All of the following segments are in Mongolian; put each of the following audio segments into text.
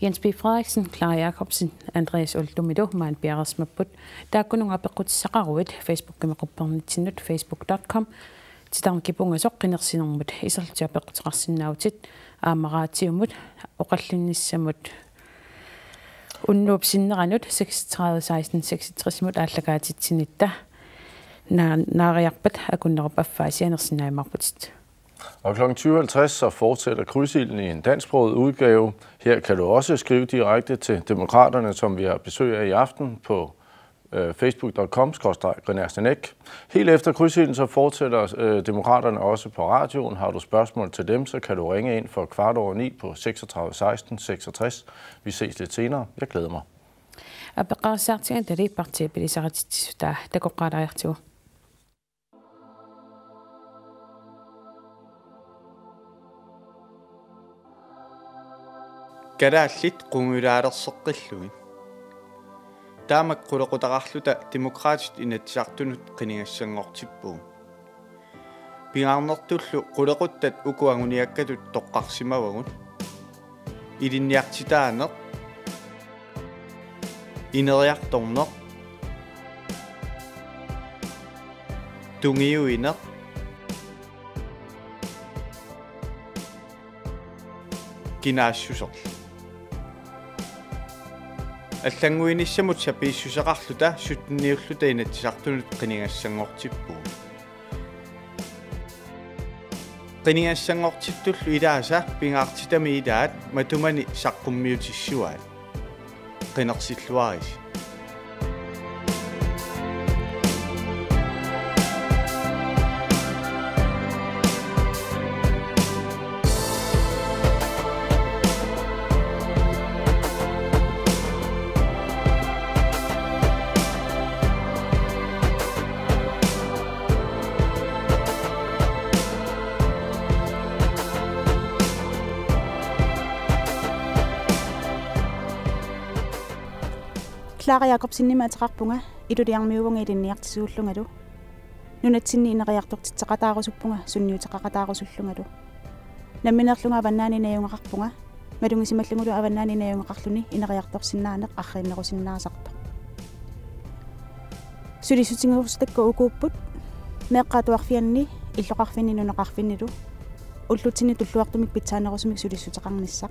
Jens B. Frederiksen, Clara Jacobsen, Andreas Oldumido, Maren Bjerresmapput. Der er kun nogle oppequtsaqaruit Facebook-kimmequpparnitsinut facebook.com. Titarkipungasoq qinersinermut iserlutiapequtiqarsinnautit aamaraatiumut oqallinnissamut unnuupsinneranut 36 16 66 mut ааллагаатитсинитта наариарпат акуннерп аффаасианерсинааимарпутит Og kl. 20.50 så fortsætter krydsilden i en dansksproget udgave. Her kan du også skrive direkte til demokraterne, som vi har besøg af i aften på øh, facebook.com Helt efter krydsilden så fortsætter øh, demokraterne også på radioen. Har du spørgsmål til dem, så kan du ringe ind for kvart over 9 på 36 16 66. Vi ses lidt senere. Jeg glæder mig. أبقى ساعتين دري بارتي بلي калааллит кунгилаалерсеққиллугит таамак кулеқутақарлута демократит инатсартунут қинигассангортиппугу пингаарнертуллу кулеқуттат укуагуниаккатут тоққарсимавагут илинниартитаанеқ инериарторнеқ тунгиуинеқ кинаассусерлу аллангуиниссамут сапииссусеқарлута сутниуллута инатсартунут қинигассангортиппу қинигассангортиттуллу илааса пингаартитами илаат матумани саққуммиутиссуаат қинерсиллуарис Klaara Jakobsinnimaatiqarpunga iluniarmiuvunga ilinniartisuullungalu nunatsinni ineriartortitsaqataarusuppunga sunniuteqaqataarusullungalu намминерлунга аваннаанинааюнгақарпунга малунгисималлунгулу аваннаанинааюнгақарлуни инериарторсиннаанеқ аррииннерусиннаасарпа сулисутингуурсутакка укууппут меққатуарфианни иллоқарфинни нунеқарфиннилу уллутсини туллуартумик питсаанерусумик сулиссутеқарниссақ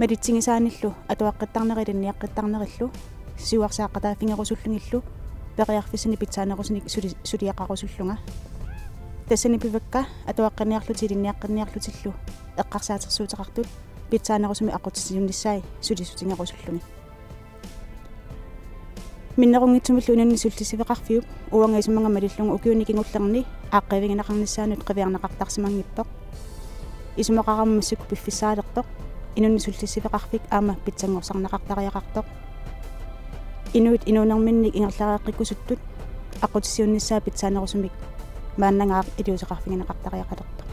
малитсигисааниллу атуаққиттарнерилинниаққиттарнериллу сиуарсааққатаа фингерусуллунгиллу периарфисини питсаанерусник сули сулиақарусуллунга тассани пивакка атуаққиниарлутилинниаққинниарлутиллу эққарсаатерсуутеқартут питсаанерусуми аққутсисимниссаи сулисутингерусуллуни миннерунгитсумиллу унанни суллисивеқарфиуп уангисуманга малиллунга укиуникингуллерни ааққивигинақарниссаанут қивиарнеқартарсимангиппоқ исумоқараммассук пиффисаалертоқ инунни суллиссивеқарфик аама питсангорсарнақартариақартоқ инуит инунэрминник ингерлариаққиккусуттут аққутиссиунниссаа питсаанерусумик мааннангаақ илиусеқарфигинеқартариақалерто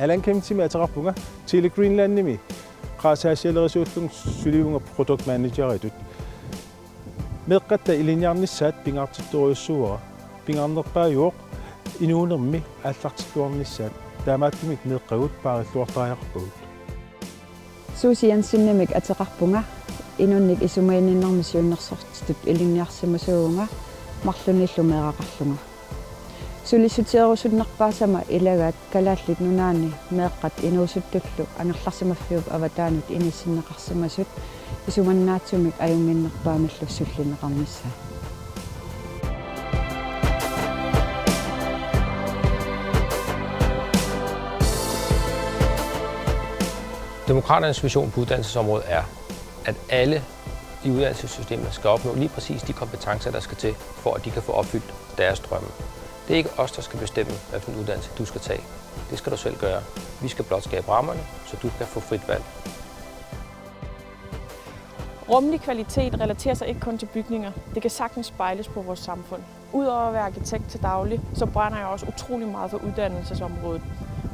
alan kemti me ataqarpunga tili Greenlandimi qasaasialerisuullung suliunga product manageritut meqqatta iliniarnissaat pingaartittoriussuura pingaarnerpaajuoq inuunermi аллартиккуарнissaat таамааттимик меэққагут паариллуартаариарпугут Susi ilin nimik mı inunnik isumainninnermisiunnersortitut ilingniarsimusuunga marlunillumeeraqarlunga сулисутиерусуннарпаасама илагаат калааллит нунаани меэккат инуусуттуллу анерларсимаффиуп аватаанут инисиннеқарсимасут исуманнаатсумик аюнгиннерпаамиллу суллинеқарнисса Demokraternes vision på uddannelsesområdet er, at alle i uddannelsessystemet skal opnå lige præcis de kompetencer, der skal til, for at de kan få opfyldt deres drømme. Det er ikke os, der skal bestemme, hvilken uddannelse du skal tage. Det skal du selv gøre. Vi skal blot skabe rammerne, så du kan få frit valg. Rummelig kvalitet relaterer sig ikke kun til bygninger. Det kan sagtens spejles på vores samfund. Udover at være arkitekt til daglig, så brænder jeg også utrolig meget for uddannelsesområdet.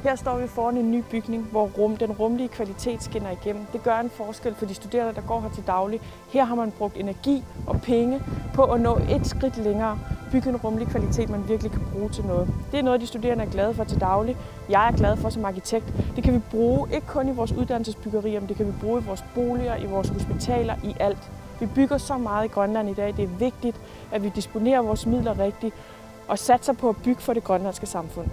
Her står vi foran en ny bygning, hvor rum, den rumlige kvalitet skinner igennem. Det gør en forskel for de studerende, der går her til daglig. Her har man brugt energi og penge på at nå et skridt længere. Bygge en rumlig kvalitet, man virkelig kan bruge til noget. Det er noget, de studerende er glade for til daglig. Jeg er glad for som arkitekt. Det kan vi bruge ikke kun i vores uddannelsesbyggerier, men det kan vi bruge i vores boliger, i vores hospitaler, i alt. Vi bygger så meget i Grønland i dag. Det er vigtigt, at vi disponerer vores midler rigtigt og satser på at bygge for det grønlandske samfund.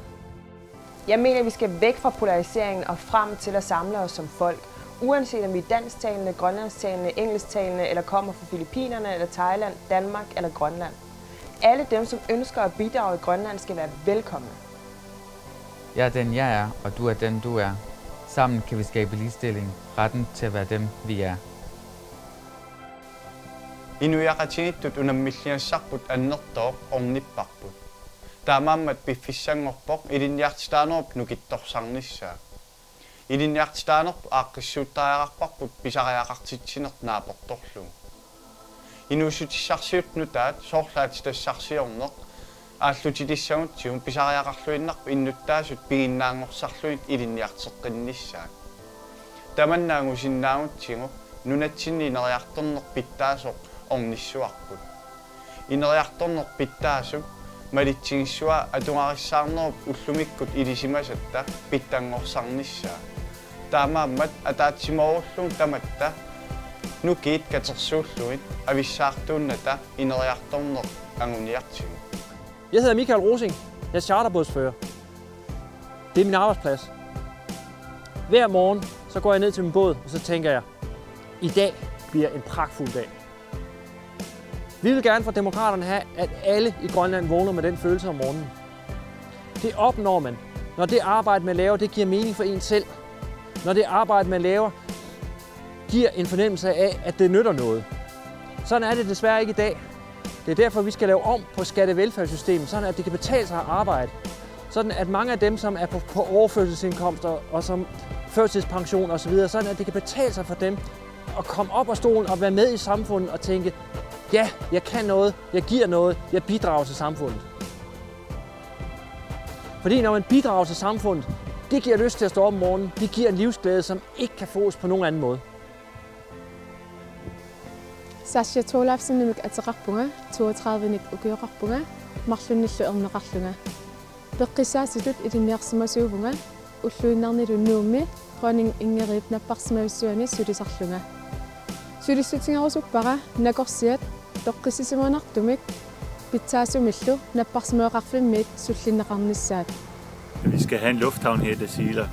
Jeg mener, at vi skal væk fra polariseringen og frem til at samle os som folk. Uanset om vi er dansktalende, grønlandstalende, engelsktalende eller kommer fra Filippinerne eller Thailand, Danmark eller Grønland. Alle dem, som ønsker at bidrage i Grønland, skal være velkomne. Jeg er den, jeg er, og du er den, du er. Sammen kan vi skabe ligestilling, retten til at være dem, vi er. Inuiaqatigittut unammilliassarput annertoq ornipparput. таамааммат пиффиссангорпоқ илинниартитааноруп нукитторсарнissaа илинниартитаанерпу ааққиссууттааяқарпарпут писариақартитсинерт наапорторлуг инуусутиссарсиут нутаат соорлаати тассарсиорнеқ ааллутилиссагут сиум писариақарлуиннарпу иннуттаасут пигиннаангорсарлуит илинниартеққиннissaа таманнаангусиннаагут сигу нунатсинни нериарторнер питтаасоқ орниссуарпут инериарторнер питтаасук Marichinshua atungarisarnerop ullumikkut ilisimasatta pittanngorsaarnissaa. Taamaammat ataatsimorulluun tamatta nukiit katersuulluit avissaartuunnata ineriartorner anguniartigu. Jeg hedder Michael Rosing. Jeg er charterbådsfører. Det er min arbejdsplads. Hver morgen så går jeg ned til min båd, og så tænker jeg, i dag bliver en pragtfuld dag. Vi vil gerne fra demokraterne have, at alle i Grønland vågner med den følelse om morgenen. Det opnår man, når det arbejde, man laver, det giver mening for en selv. Når det arbejde, man laver, giver en fornemmelse af, at det nytter noget. Sådan er det desværre ikke i dag. Det er derfor, vi skal lave om på skattevelfærdssystemet, sådan at det kan betale sig at arbejde. Sådan at mange af dem, som er på, på overførselsindkomster og som førtidspension osv., sådan at det kan betale sig for dem at komme op af stolen og være med i samfundet og tænke, ja, jeg kan noget, jeg giver noget, jeg bidrager til samfundet. Fordi når man bidrager til samfundet, det giver lyst til at stå op om morgenen, det giver en livsglæde, som ikke kan fås på nogen anden måde. Sasha Tolafsen nemlig at Rakbunga, 32 nik og gør Rakbunga, Marlun Nillu om Raklunga. Beqisas dut i den nærmeste søvunga, ullunarni du numme, grønning Ingerid Naparsmavsuani Sydisarlunga. Sydisutsingarusukbara, Nagorsiat, тоққиссисимунартумик pitsaasumillu napparsimeeqarfimmit sullinneqarnissaat Vi skal have en lufthavn her i Dasila,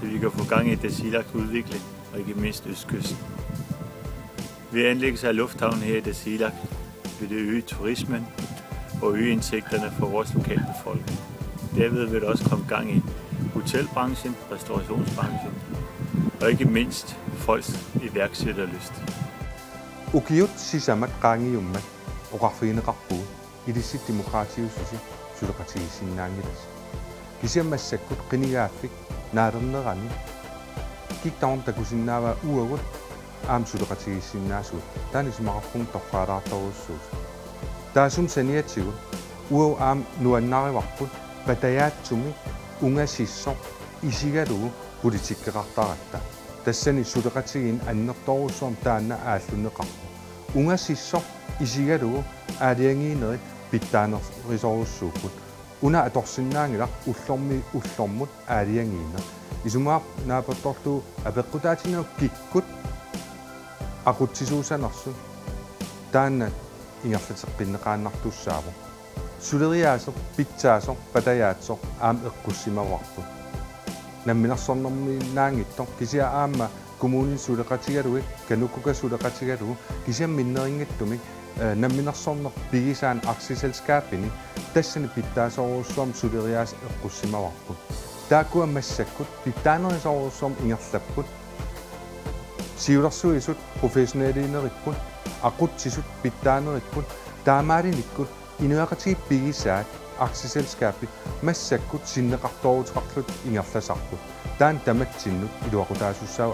så vi kan få gang i Dasilaks udvikling, og ikke mindst Østkysten. Ved anlæggelse af lufthavnen her i Dasilak vil det øge turismen og øge indtægterne for vores lokalbefolkning. Derved vil der også komme gang i hotelbranchen, restaurationsbranchen og ikke mindst folks iværksætterlyst. ukiut sisamat qaangiummat oqarfiineqarpuu ilissik demokratiususi suleqatigissinnaangilas kisiammassakkut qinigaaffik naalernerani kiktaun takusinnaava uagut aam suleqatigissinnaasuut taanis maqarfun torqaalaartorussuut taasum saniatsigut uau aam nuannarivarput patayaatsumi ungasissoq isigalugu politikkeqartaratta тассани сулеқатигин аннэрторуссуам таанна ааллунеқарпу унгасиссор исигалугу аалиангиинери питтаанерисоруссууккут уна аторсиннаангилар уллорми уллормут аалиангиинер исумаап наапатторлуу апеққутаатинау киккут акутсисуусанарсу таанна ингерлатеққиннеқааннартуссааву сулериаасо питсаасо патаяатсо аам эққуссимаварпут намминерсорнэрми наангиттор кисиа аама коммуунин сулеқатигалуи кануккука сулеқатигалугу кисиам миннерингаттумик намминерсорнер пигисаан арсиселскааппини тассани питтаасоруусsuam сулериаас эққуссимаварпут таакуа массаккут питтаанерисоруусsuam ингерлаппут сиулерсуисут профессионалинериппут ақутсисут питтаанериппут таамаалиниккут инуақатиги пигисаат aksiselskabet med sikkert sinne ret dårligt i en aftalsakku. Den dæmmet sinne i dag, der er så sav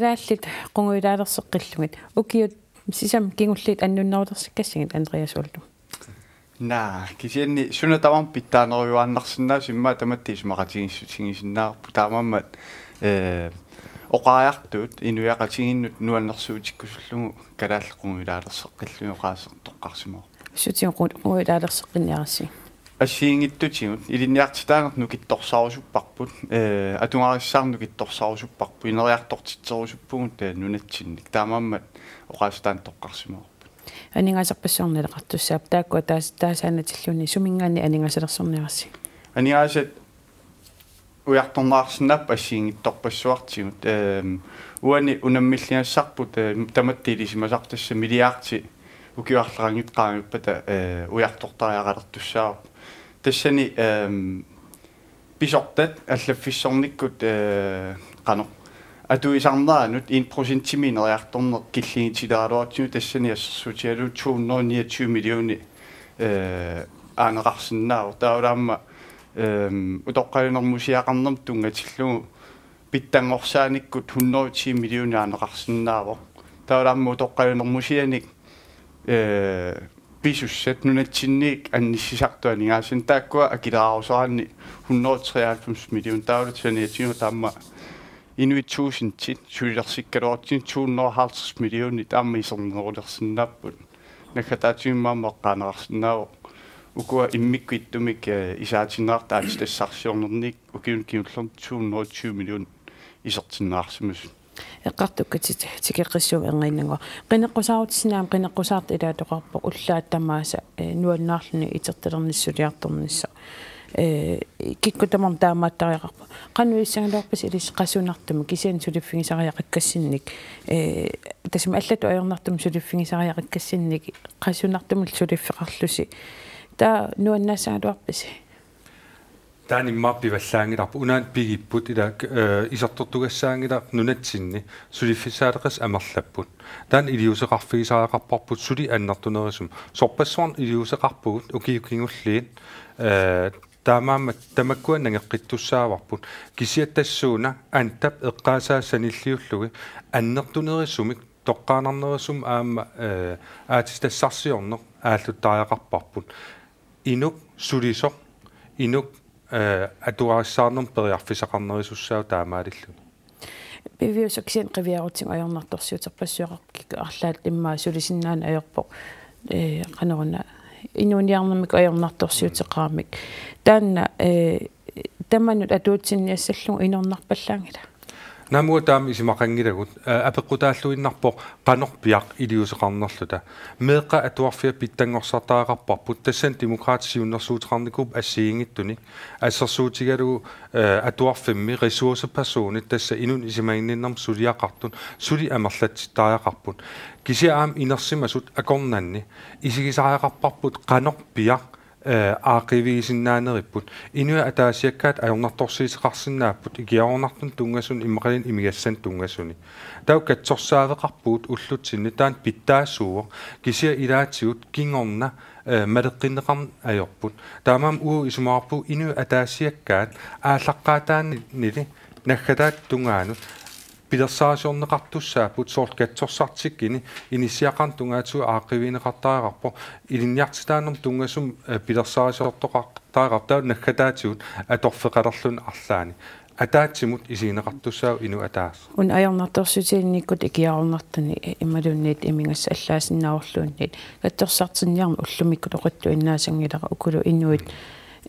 калааллит кунгуилаалерсеққиллугит укиут сисам кингуллит аннуннерулерсиккассигит андреас уллу наа кисианни суна таван питтаанериуааннарсинаа симма таматтис мақатигиссутигисиннаарпу таамаммат э оқаяртуут инуяқатигиннут нуаннэрсуутиккусуллугу калааллеқунгуилаалерсеққиллуи оқаасертоққарсимоо сутин қуилаалерсеққинниараси ассиингиттутигут илинниартитаагат нукитторсаарусуппарпут э атунгариссаар нукитторсаарусуппарпу инериартортитсерусуппугут таа нунатсинник таамааммат оқаастаан тоққарсимаарпут анингасерпассуарнилеқартуссаап тааккуа таас таасаанатиллуни сумингаани анингасерсерниарси анигаасат уярторнаарсиннаап ассиингитторпассуартигут э уани унаммиллиассарпут таматтилисимасартасса милиаарти укиуарларангитқаангиппата э уяртортариақалертуссаарпут тассани эм писортат аллаффиссорниккут э кано атуисарнаанут 1% тиминериарторнер киллигитилааруатсуу тассани ассутиалу 229 миллиони э аанеқарсинааву тааулаама эм утоққалинэрмусиақарнэрм тунгатиллугу питтангорсааниккут 110 миллиони аанеқарсинааву тааулаама утоққалинэрмусианик э pisusset nunatinniik annissisartuanigasin taakkuа akilaarusaranni 193 million taalutsianiatigu taamma inuit tuusintsit suilersikkaluartin 250 million taamma isernerulersinnaarput nakataatiummaa meqqaanerarsinnaaru ukua immikkuittumik eh, isaatinnaartaat tassarsiornerniik ukiun kiullern 220 million isertinnaarsimus эққартуккати сикеққиссуу энгиннго қинеққусаарутсинаам қинеққусаарт илаатоқарпо уллааттамааса нуаннаарлуни итертилерниссулиарторнисса э киккутамам таамааттариақарпа кануиссангалуарпис илис қасунартуми кисиан сулиффигисариақаккассинник э тасма аллату аернартум сулиффигисариақаккассинник қасунартумул сулиффеқарлуси та нуаннаасаалуарписи Tämä on mappi vähän tapa. Unen piipputi tämä isottotuessaankin tapa. Nyt sinne suli fisäädäkäs emallepun. Tämä idiose kaffi saa kappaput suli ennattunarism. Soppesvan idiose kappuut on kiukingusliin. Tämä me tämä kuin ennen kittussa vapun. Kisiä tässä ilkaisaa sen illiusluvi. Ennattunarismik tokkaanannarism äätistä sassionno äätlyttää ja kappapun. Inuk suliso. Inuk Э, атуарissаарнерм периарфисақарнерисуссаа таамаалиллуг пивиусаксин қивиарутин аёрнарторсиутерпассуақарпикку арлаат иммаа сулисиннаан аёрпоқ э канеруна инуниарнермик аёрнарторсиутеқарамик таанна э таманут атуутсинниассаллуг инорнарпаллаангила намуа таами исимақангилагут э, апеққутааллуиннарпоқ қанорпиақ илиусеқарнерлута меққа атуарфиа питтангорсартаагаарпарпут тассан демократисиуннэрсуутеқарникуп ассиингиттуни ассерсуутигалу э, атуарфимми ресурсеперсоонит тасса инун исимагинниннарм сулиақартун сули амерлатситариақарпут кисиаам инерсимасут акорнанни исигисариақарпарпут қанорпиақ Э, аақивигисиннаанериппут инуа атаасиаккаат ажорнарторсиисеқарсинааппут икиарорнартун тунгасун иммақалин имигассан тунгасуни тау катсорсаавеқарпуут уллутсинни таан питтаассууоқ кисиа илаатигут кингорна э, малеққиннеқар ажорпут таамаам уу исумаарпу инуа атаасиаккаат ааллаққаатааннили наггатаат тунгаанут пилерсаасиорнеқартуссаапут сооркатсорсартиккини инисиақан тунгаатсу ааққивинеқартаариқарпо илинниартитаанерм тунгасум э, пилерсаасиортоқартаариқар таа наггатаатигут аторфеқалерлун арлаани атаатсимут исинеқартуссаа ину атаас ун аярнарторсутиинниккут икиарнартани э, ималуунниит имигасса аллаасиннаарлуунниит катторсартинниарм уллумикку тоқатту иннаасангилара укулу инуит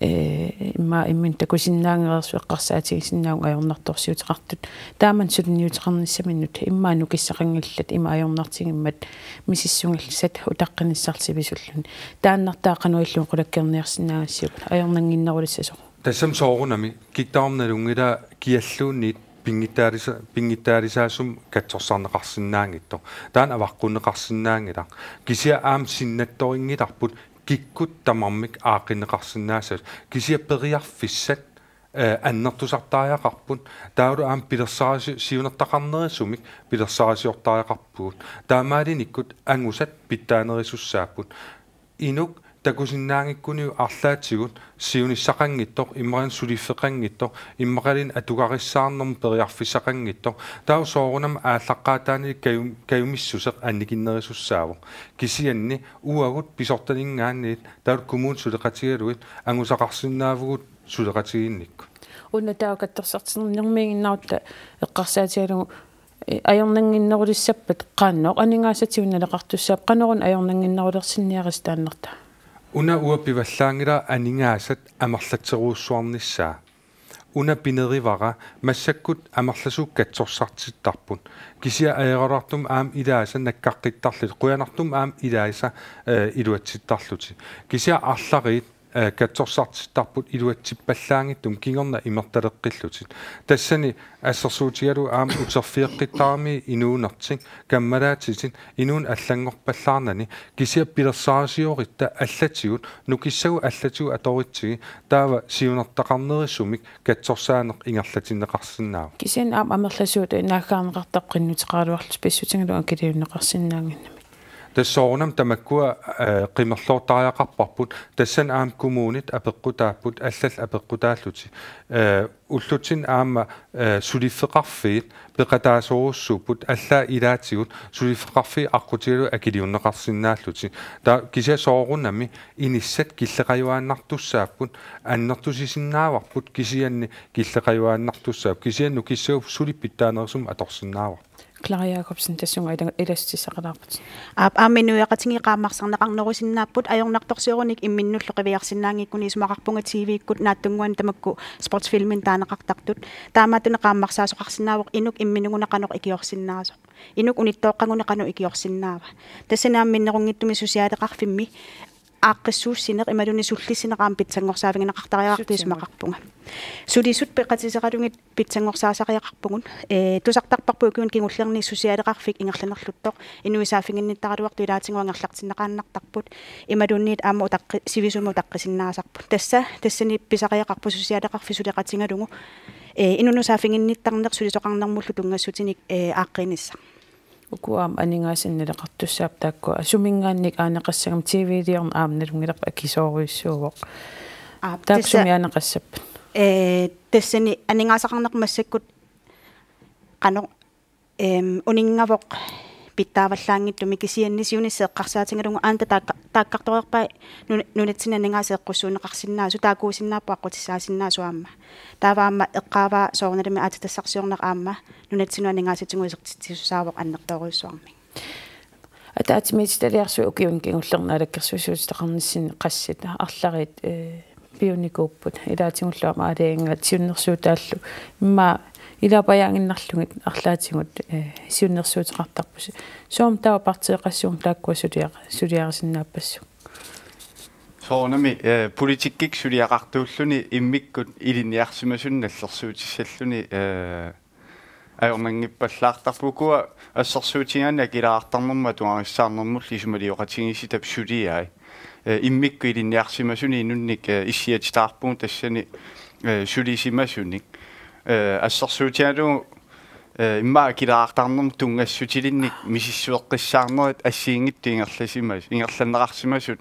Э, имма иммин такусиннаангерсуэккарсаатигисиннаун аёрнарторсиутеқартут тааман сулниутеқарниссаминнут иммаану киссақангиллат има аёрнартигиммат мисиссунгиллсат утаққиниссарсивисуллун тааннартаақануиллуун қулаккерниарсинаагассиук аёрнангиннерулиссасоқ тассам соорунами киктаарнерунгэла киаллуунниит пингитаарис пингитаарисаасум катсорсаарнеқарсинаангитто таан аваққуннеқарсинаангилаа кисиа аам синнатторингиларпут киккут тамармик аақинеқарсинаасаа кисиаппериарфиссат э, аннертусартаариақарпут таалу аам пилерсааси сиунертақарнерисумик пилерсаасиортаариақарпугут таамаалиниккут ангусат питтаанерисуссааппут инук такусиннаангиккуни арлаатигут сиунissaqanngittoq иммарин сулиффеқангитtoq иммақалин атугариссаарнэрму периарфиссақангитtoq таа соорунам ааллаққаатааник каю каюмиссусеқ анникиннерисуссаавоқ кисианни уагут писорталингаанниит таа кумуун сулеқатигалуит ангусақарсиннаавгут сулеқатигиинникку уна таа каттерсартиннэрмигиннаутта эққарсаатигалугу аярнангиннерулиссаппат қаанноо анингаасативналеқартуссаап қанорун аярнангиннерулерсинниаристааннарта уна уа пиваллаангила анингаасат амерлатсеруусsuarnissaa уна пинеривара массаккут амерласууккатсорсартиттарпут кися аералартум аам илааса наккаққиттарлут қуянартум аам илааса илуатситтарлути кися арлариит Э, катсорсартиттарпут илуатсиппаллаангиттум кингерна имерталеққиллутит тассани ассерсуутигалу аама утерфиэққиттарами инуунартин каммалаатитин инуун аллангорпаллаарнани кисиаппилерсаасиоқитта аллатигут нукиссагу аллатигу аторитсиги таава сиунертақарнериссумик катсорсаанеқ ингерлатиннеқарсинаава кисиан аама амерласуут инаагаарнеқартаққиннутеқаралуарлу э, списсутингалу акилиуннеқарсинаангинна тассоорунам тамаккуа қимерлоортариақарпарпут э, тассан аам коммуунит апеққутааппут аллал апеққутааллути э, уллутин аама э, сулиффеқарфиит пеқатаасоруссууппут аллаа илаатигут сулиффеқарфи аққутигалу акилиуннеқарсинааллути таа кисиасоорунами иниссат киллеқаюааннартуссааппут аннертусисиннааварпут кисианни киллеқаюааннартуссаап кисианну киссагуп сулиппиттаанерсум аторсиннааварпут klariaakopsentation ida ilassisaqalaarput aap aaminuiaqatingi qaammarserneqarnerusinnaaput ajornartorsiurunik imminnullu qiviarsinnaangikkuni isumararpunga tv-kkut naattunguan tamakku sportsfilmin taaneqartartut taamaatune qaammarsaasoqarsinnaavoq inuk imminuguneqanoq ikiorsinnaarasoq inuk unittoqqanguneqanu ikiorsinnaava tassanaamminnerungittumi susiaaleqarfimmi аққиссууссинеқ ималунисуллисинеқарам питсангорсаавигинақартариақартисмақарпунга сулисут пеқатисеқалунгит питсангорсаасариақарпугун э тусартарпарпу куин кингуллерниссусиалеқарфик ингерланерлуттоқ инуисаафигинниттаралуарту илаатингуангерлартиннақарнартарпут ималунниит аама утаққи сивисуму утаққисиннаасарпут тасса тассани писариақарпу сусиалеқарфисулеқатингалугу э инунусаафигинниттарнер сулисоқарнермуллу тунгассутиник э аққинисса укуам анингаасиннилеқартуссаап таакку асумингаанник аанеқассагам тв-диарн аамналунгилерп акисоориуссуувоқ тааксуми аанеқассаппат э тассани анингаасақарнеқ массаккут қано эм унингавоқ питтааваллаангиттуми кисианнисиуни сеэккарсаатингалугу аанта тааккарториарпа нунатсинаннгаа сеэккуссуунеқарсинаасу таакуусиннааппа аққутиссаасиннаасу аама тааваама эққааваа соорнерми аататассарсиорнеқ аама нунатсинуаннгаа ситингуисертитсусаавоқ аннерториуссуарми атаатимит талиарсу укиун кингуллернаалаккерсуусуутеқарниссини қассита арларит э пионикууппут илаатингуллуама алиинга тиуннерсуутааллу имма илапаяангиннарлугит арлаатигут э, сиуннерсуутеқартарпус суум таа партиеқассуун тааккуа сулиаа сулиаарисиннааппассу соонами э, политиккик сулиақартууллуни иммиккут илиниарсимасунналлерсуутиссаллуни э, аёрнангиппаллаартарпукуа ассерсуутигаана килаартарнерма туариссаарнермулли сумалиоқатигисситап сулиаи иммикку илиниарсимасуни инунник иссиатитаарпуун тассани сулисимасуник Э, ассерсуутиалугу э, иммаа килаартарнерм тунгассутилинник мисиссуэккиссаарнерит ассиингитту ингерласимас ингерланнерарсимасут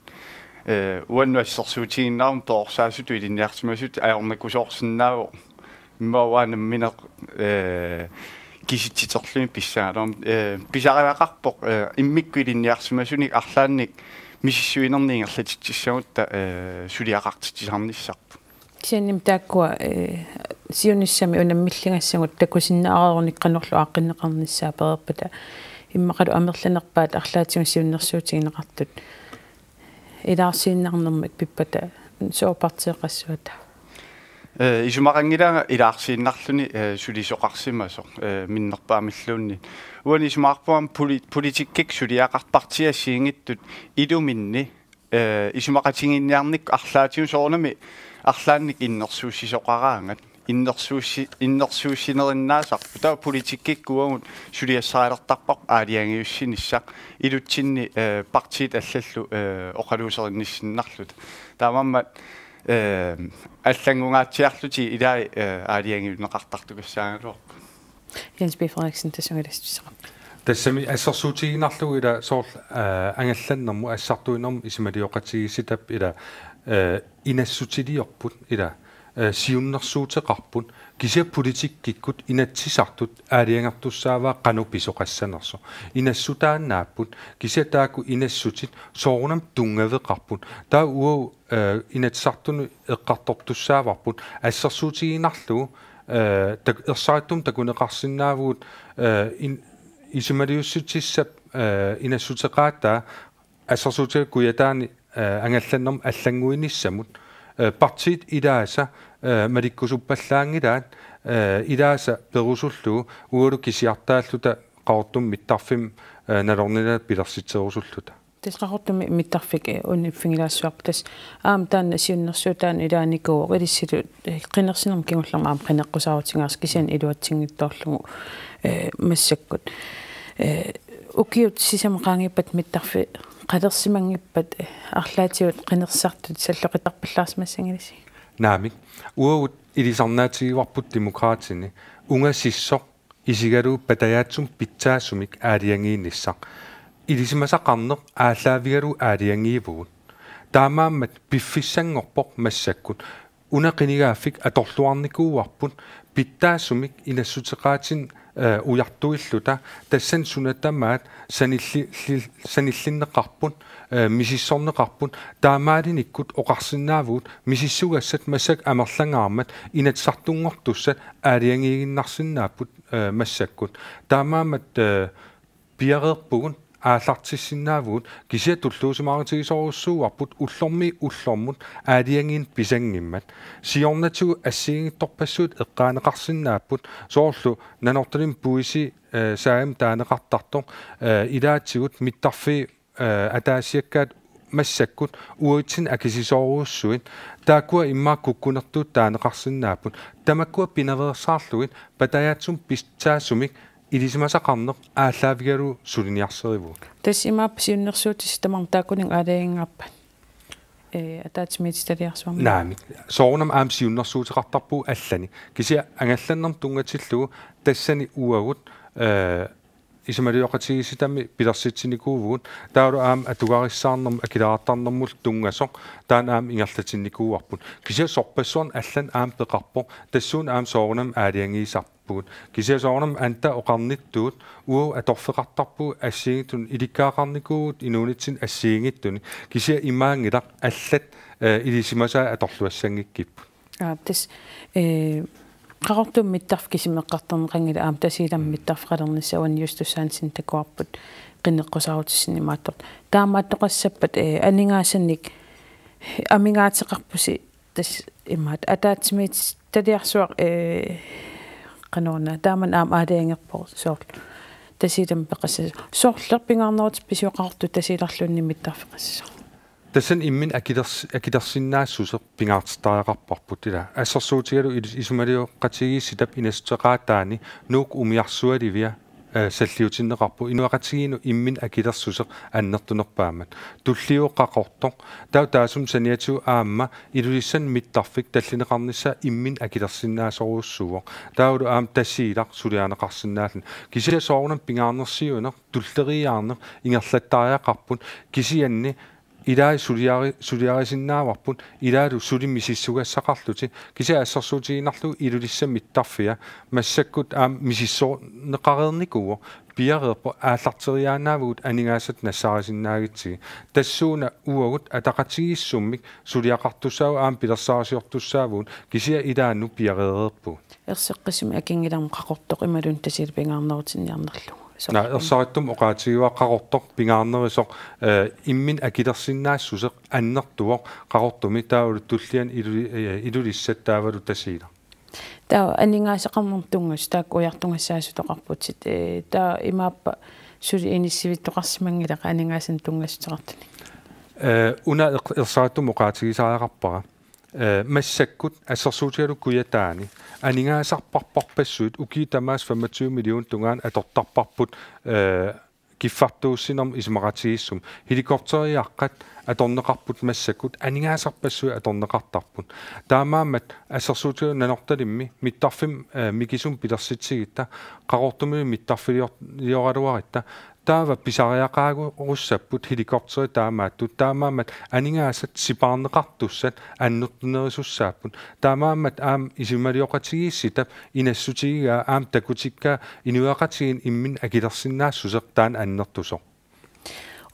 э уанну ассерсуутигиннаарум тоорсаасуту илинниарсимасут аернаккусоорсиннааву иммауаанам мине э киситситерлуми писсаалуум э писариақарпоқ э иммикку илинниарсимасуник арлаанник мисиссуинерни ингерлатитсиссагутта э сулиақартитсисарниссарпу кисианним тааккуа э, сиунissami унаммиллингассагут такусиннаароорник канорлу ааққиннеқарниссаа перерпата иммақалу амерланерпаат арлаатигу сиуннерсуутигинеқартут илаарсииннарнэрмик пиппата соопартиеқассуата э исумақангила илаарсииннарлүни э, сулисоқарсима со э, миннерпаамиллуунни уани исумаарпуам политиккик сулиақартартиассиингиттут илуминни э исумақатингинниарник арлаатигу соорнами арлаанник иннэрсууссисоқараангат иннэрсуусси иннэрсууссинериннаасарпу таа политиккиккуагут сулиассаалертарпақ аалиангиуссиниссақ илутсинни э, партиит аллаллу э, оқалуусеринниссиннарлут таамаммат э аллангунгаатсиарлути илаи э, аалиангиунеқартартукассаагалуарпу Jens B. Frederiksen тасунгалассисеқ тассами ассерсуутигинарлуг ила соор ангалланнэрму ассартуинэрму исималиоқатигиситап ила Øh, inassutiliorput ila øh, siunnersuuteqarput kisia politikkikut inatsisartut aaliangartussaavaa qanu pisoqassanersu inassutaannaapput kisia taaku inassutit soorunam tungaveqarput taa ua inatsartunu eqqartortussaavarput ассерсуутигинарлу так ерсааттум такунеқарсиннаавуут исималиуссутиссап inassutеqaattaa ассерсуутигакку ятаани Э, ангалланнэрм аллангуиниссамут э, партит илааса э, маликкусуппаллаангилаат илааса перусуллу уолу кисиартааллута qaortum mittarfim nalornila pilarsitserusulluta тесқартум миттарфик униффигилаассуарпу тас аам таанна сиуннэрсуу таана илааникуу рилиссилу қинерсинерм кигулларма аам қинеққусаарутингаарс кисиан илуатсингиттоорлугу э массаккут э укиут сисамақаангиппат миттарфи qalersimangippat арлаатиут qinnersartut salloqittarpallaarsmassangilissi naamik uagut ilisarnaatigivarput demokraatini ungasissoq isigaluu patajaatsum pitsaasumik aaliangiinissaq илисимасақарнеқ аалаавигалу аалиангиивугут таамааммат пиффиссангорпоқ массаккут унақинигааффик аторлуарникууарпут питтаасумик инассутеқаатин Э, уяртуиллута тассан сунатамаат санилли саниллиннеқарпут э, мисиссорнеқарпут таамаалин иккут оқарсинаавуут мисиссугассат массак амерлангаармат инатсартунгортуссат аалиангиигиннарсинааппут э, массаккут таамаамат пиареерпугун аалартиссиннаавуут кисиа туллуусимааритигисоруссууарпут уллорми уллормут аалиангин писангиммат сиорнатугу ассигингитторпассуут эққаанеқарсиннааппут соорлу нанорталим пуиси э, саам таанеқартартоқ э, илаатсигут миттарфи э, атаасиаккаат массаккут уутсин акисисооруссуит таакуа иммаа куккунертуут таанеқарсиннааппут тамаккуа пинаверсаарлугит патаяатсум пистаасумик илисимасақарнеқ ааллаавигалу сулиниарсериву тассимаап сиуннерсуутис тамартааккунин аалаингаппат э атаатимиитсалиарсуарма наами соорнам аам сиуннерсуутеқартарпу аллани кися ангалланнар тунгатиллугу тассани уагут э исмалиоқатигисситами пилерситсиникуувгут таару аам атугариссаарнэрм акилаартарнэрмул тунгасо таан аам ингерлатинникууарпут кися сорпассуарн аллан аам пеқарпо тассуун аам соорунам аалиангиисарпугут кися соорунам анта оқарниттуут уу аторфеқартарпу ассигитун иликкаақарникуугут инуунитсин ассигингиттуни кися имаангилақ аллат илисимасаа аторлуассангиккиппут аа тас э qaqortum mittarf kisimeqqartarneqangila aam tasiilam mittarfqalernissawan justusaansin takuarput qinneqqusarutissini maattort taamaattoqassappat e aningaassannik амигаатеқарпуси тас имаат атаатсимит талиарсуа э канорна тааман аам аалиангерпор соорл тасилам пеқассас соорлерпингаарнерут писуоқарту тасиларлуунни миттарфеқассасоо тассан иммин акидерс акидерсиннаассусер пингаартитариақарпарпут ила ассерсуутигалу исумалиоққатиги ситап инастеқаатаани нуук умиарсуаливия э, саллиутиннеқарпу инуақатигину иммин акилерсусеқ аннертунерпаамат туллиуққақорто тау таасум саниату аамма илулиссан миттарфик таллинеқарнисса иммин акилерсиннаасоруссууоқ таулу аам тассиилақ сулианеқарсинааллан кисиа соорнам пингаарнерсиунеқ туллериаарнеқ ингерлаттариақарпут кисианни илаи сулиари сулиарисиннааварпут илаалу сулиммисиссугассақарлути кисаассорсуутигинарлу илулиссаммиттарфия массаккут аа мисиссоорнеқареерникуо пиареерпо ааллартериаанаавгут анигаасат нассаарисиннаагитсиги тассууна уагут атақатигиссуммик сулиақартуссаава аам пилерсаарисиортуссаавгут кисиа илаанну пиареерерпу ерсеққисим акингиларм қақортоқ ималун тасилпингаарнерутинниарнерлу soq na ersaatum oqaatigiwa qarortor pingaarnerisoq immin akilersinnaassuse annertuoq qarortumi taauluttullian ilulissataavalu tasiila таа анингаасеқарнартунгус таак уяртунгассаасутоқарпут таа имааппа сули иниссивиттоқарсимангилақа анингаасан тунгасутерартуни э уна ерсаатум оқаатигисаариақарпара med sekut, at så så du kunne tani. En ingen har sagt pappa besøgt, og givet dem 25 millioner tungan, at der tappa på kifatto sinom ismaratisum. Helikopter i akkert, at der nok på med sekut. En niin ingen har sagt besøgt, at der nok tappa på. Der er med, at så så du den otte dimmi, mit taffim, mikisum pidas sit sita, karotumi, mit taffi, jo er du таава писариақаагу руссаппут хеликоптери таамааттут таамаамат анингаасат сипаарнеқартуссат аннертунерисуссааппут таамаамат аам исималиоқатигиисситап инассутигигаа аам такутикка инуяқатигин иммин акилерсиннаассусеқ таан аннертусоқ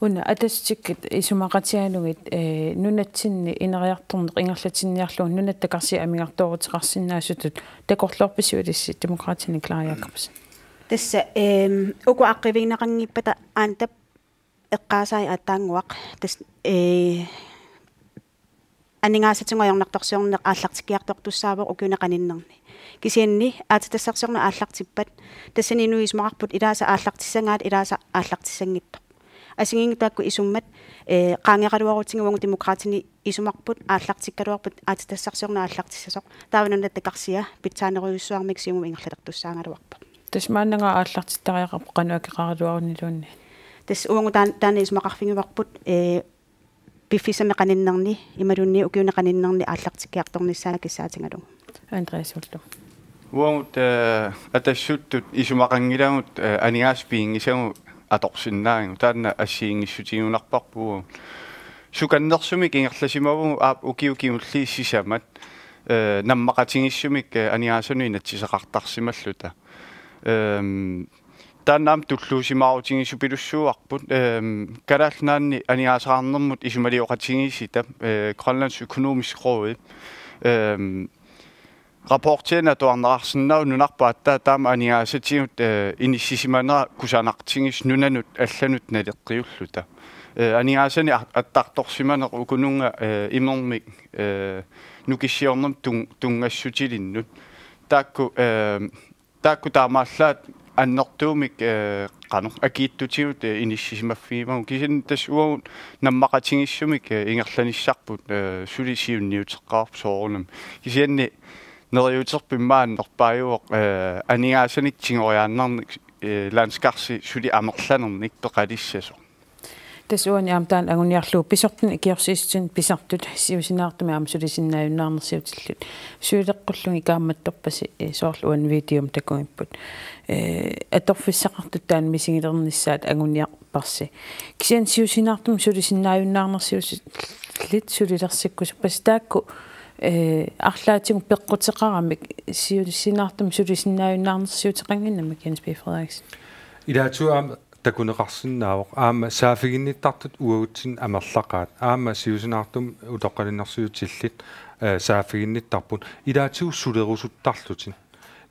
уна атастиккит исумақатианугит э нунатсинни инериарторнеқ ингерлатинниарлуу нунаттакарси амигартуорутеқарсинаасутут такорлоорписуалисси демократини клариақарпис тасса эм уку аққивигнеқангиппата аантап эққаасаи аатаангуақ тас э анингаасатингуйорнартарсиорнеқ ааллартикиартортуссаавер укунеқаниннерни кисианни аататассарсиорна ааллартиппат тассанинуисмақарпут илааса ааллартиссангаат илааса ааллартиссангиппа асингингтаакку исуммат э қаангеқалуарутингуангу демократини исумарпут ааллартиккалуарпут аататассарсиорна ааллартиссасоқ таавануннаттакарсия питсаанеруйуссуармик сиуму ингерлатартуссаангалуарпа тасмааннага ааллартиттариақап кануакеқаралуарнилуунни тас уангу таанис мақарфингиварпут э пиффисами каниннерни ималунни укиуне каниннерни ааллартиккиарторниссаана киссаатингалу андреас уллу уангут э, атассуттут исумақангилагут э, аниааспиингисагу аторсиннаагу таанна ассиингиссутигунарпарпуу суканнерсуми кингерласимаву аап укиукиулли сисамат э, наммақатингиссумик аниаасунуи натсисақартарсималлута эм таанам туллуусимаарутингису пилуссууарпут эм калаалнаанни аниаасаарнэрмут исумалиоқатингиси тап э грønlands økonomisk råd эм rapporten at tuarnerarsinnau nunarpaat taa taama aniaasatigut inissisimanera kusanartingis nunanut алланут налеққиуллута э, аниаасани аттарторсиманер укунунга э, имермик э, нукиссиорнэм тунгассутилиннут таакку эм тааккутаамааллаат аннэртуумик э, канер акииттутигут э, иниссисимаффиимагу кисин тассуагут наммакатингиссумик э, ингерланиссарпут сули сиунниутеққарп соорунам кисианни нериутерпиммаан нерпааюоқ анигаасаник тигориааннарник ланскарси сули амерланерник пеқалиссасо тасуани аамтаан агуниарлуу писортни киорсиссун писартут сиусинаартами аамсулисиннааюннаарнерсиутиллут суулеққуллуги каамматторпаси э, суарлу уан видеом такугиппут э аторфиссақартут таан мисигилернissaат агуниарпарси кисиан сиусинаартум сулисиннааюннаарнерсиутиллит сулилерсиккусуппас таакку э арлаатигу пеққутеқарамик сиусинаартум сулисиннааюннаарнерсиутеқангиннамак янс пи фредерикс илаатуа такунеқарсинаавоқ аама саафигинниттартут уагутсин амерлақаат аама сиусинаартум утоққалиннэрсиутиллит саафигинниттарпут илаатигу сулерусуттарлутин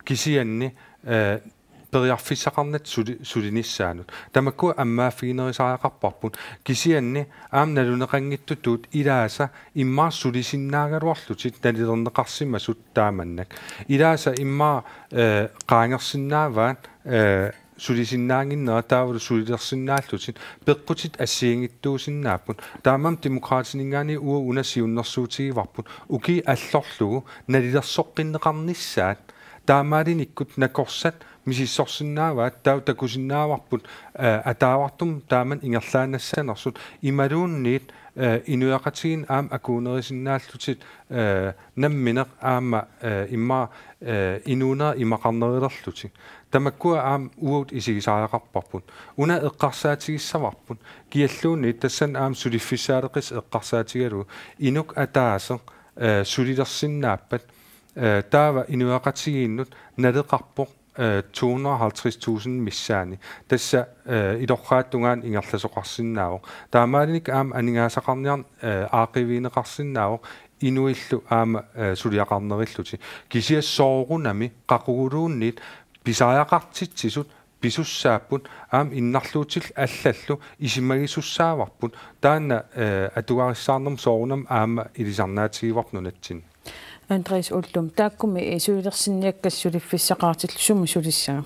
кисианни периарфиссақарнат сулиниссаанут тамакку аммаафигинерисариақарпарпут кисианни аам налунеқангиттутуут илааса иммаар сулисиннаагалуарлутит налилернеқарсима суттааманнак илааса иммаар қаангерсиннааваат сулисиннаангиннера таавалу сулилерсиннааллутин пеққутит ассиингиттуусиннааппут таамам демократинингаани уа унасиуннэрсуутигиварпут уки аллорлугу налилерсоққиннеқарниссаат таамаалин иккут накорсат мисиссорсиннааваат тау такусиннааварпут э, атаавартум тааман ингерлаанассаанерсут ималуунниит э, инуяқатигин аам акуунерисиннааллутит э, намминеқ аама имма инуунаа имақарнерилерлутик тамаккуа аам уут исигисааяқарпарпут уна эққарсаатигиссаварпут киаллуунни тассан аам сулиффисаалеқис эққарсаатигалу инук атаасеқ сулилерсиннааппат таава инуақатигииннут налеқарпоқ 250.000 миссаани тасса илоррааттунгаан ингерласоқарсинаавоқ таамаалиник аама анигаасақарниар аақивиинеқарсинаавоқ инуиллу аама сулиақарнериллути кисиассоорунами қақугулуунниит писариақартитсисут писуссааппут аам иннарлуутил аллаллу исимагисуссааварпут таана атугаариссаарнерм соорунам аама илисарнаатигиварпу натсин Андреас Уллум тааккуми сулилерсинниаккассулиффиссақартиллу суму сулиссаа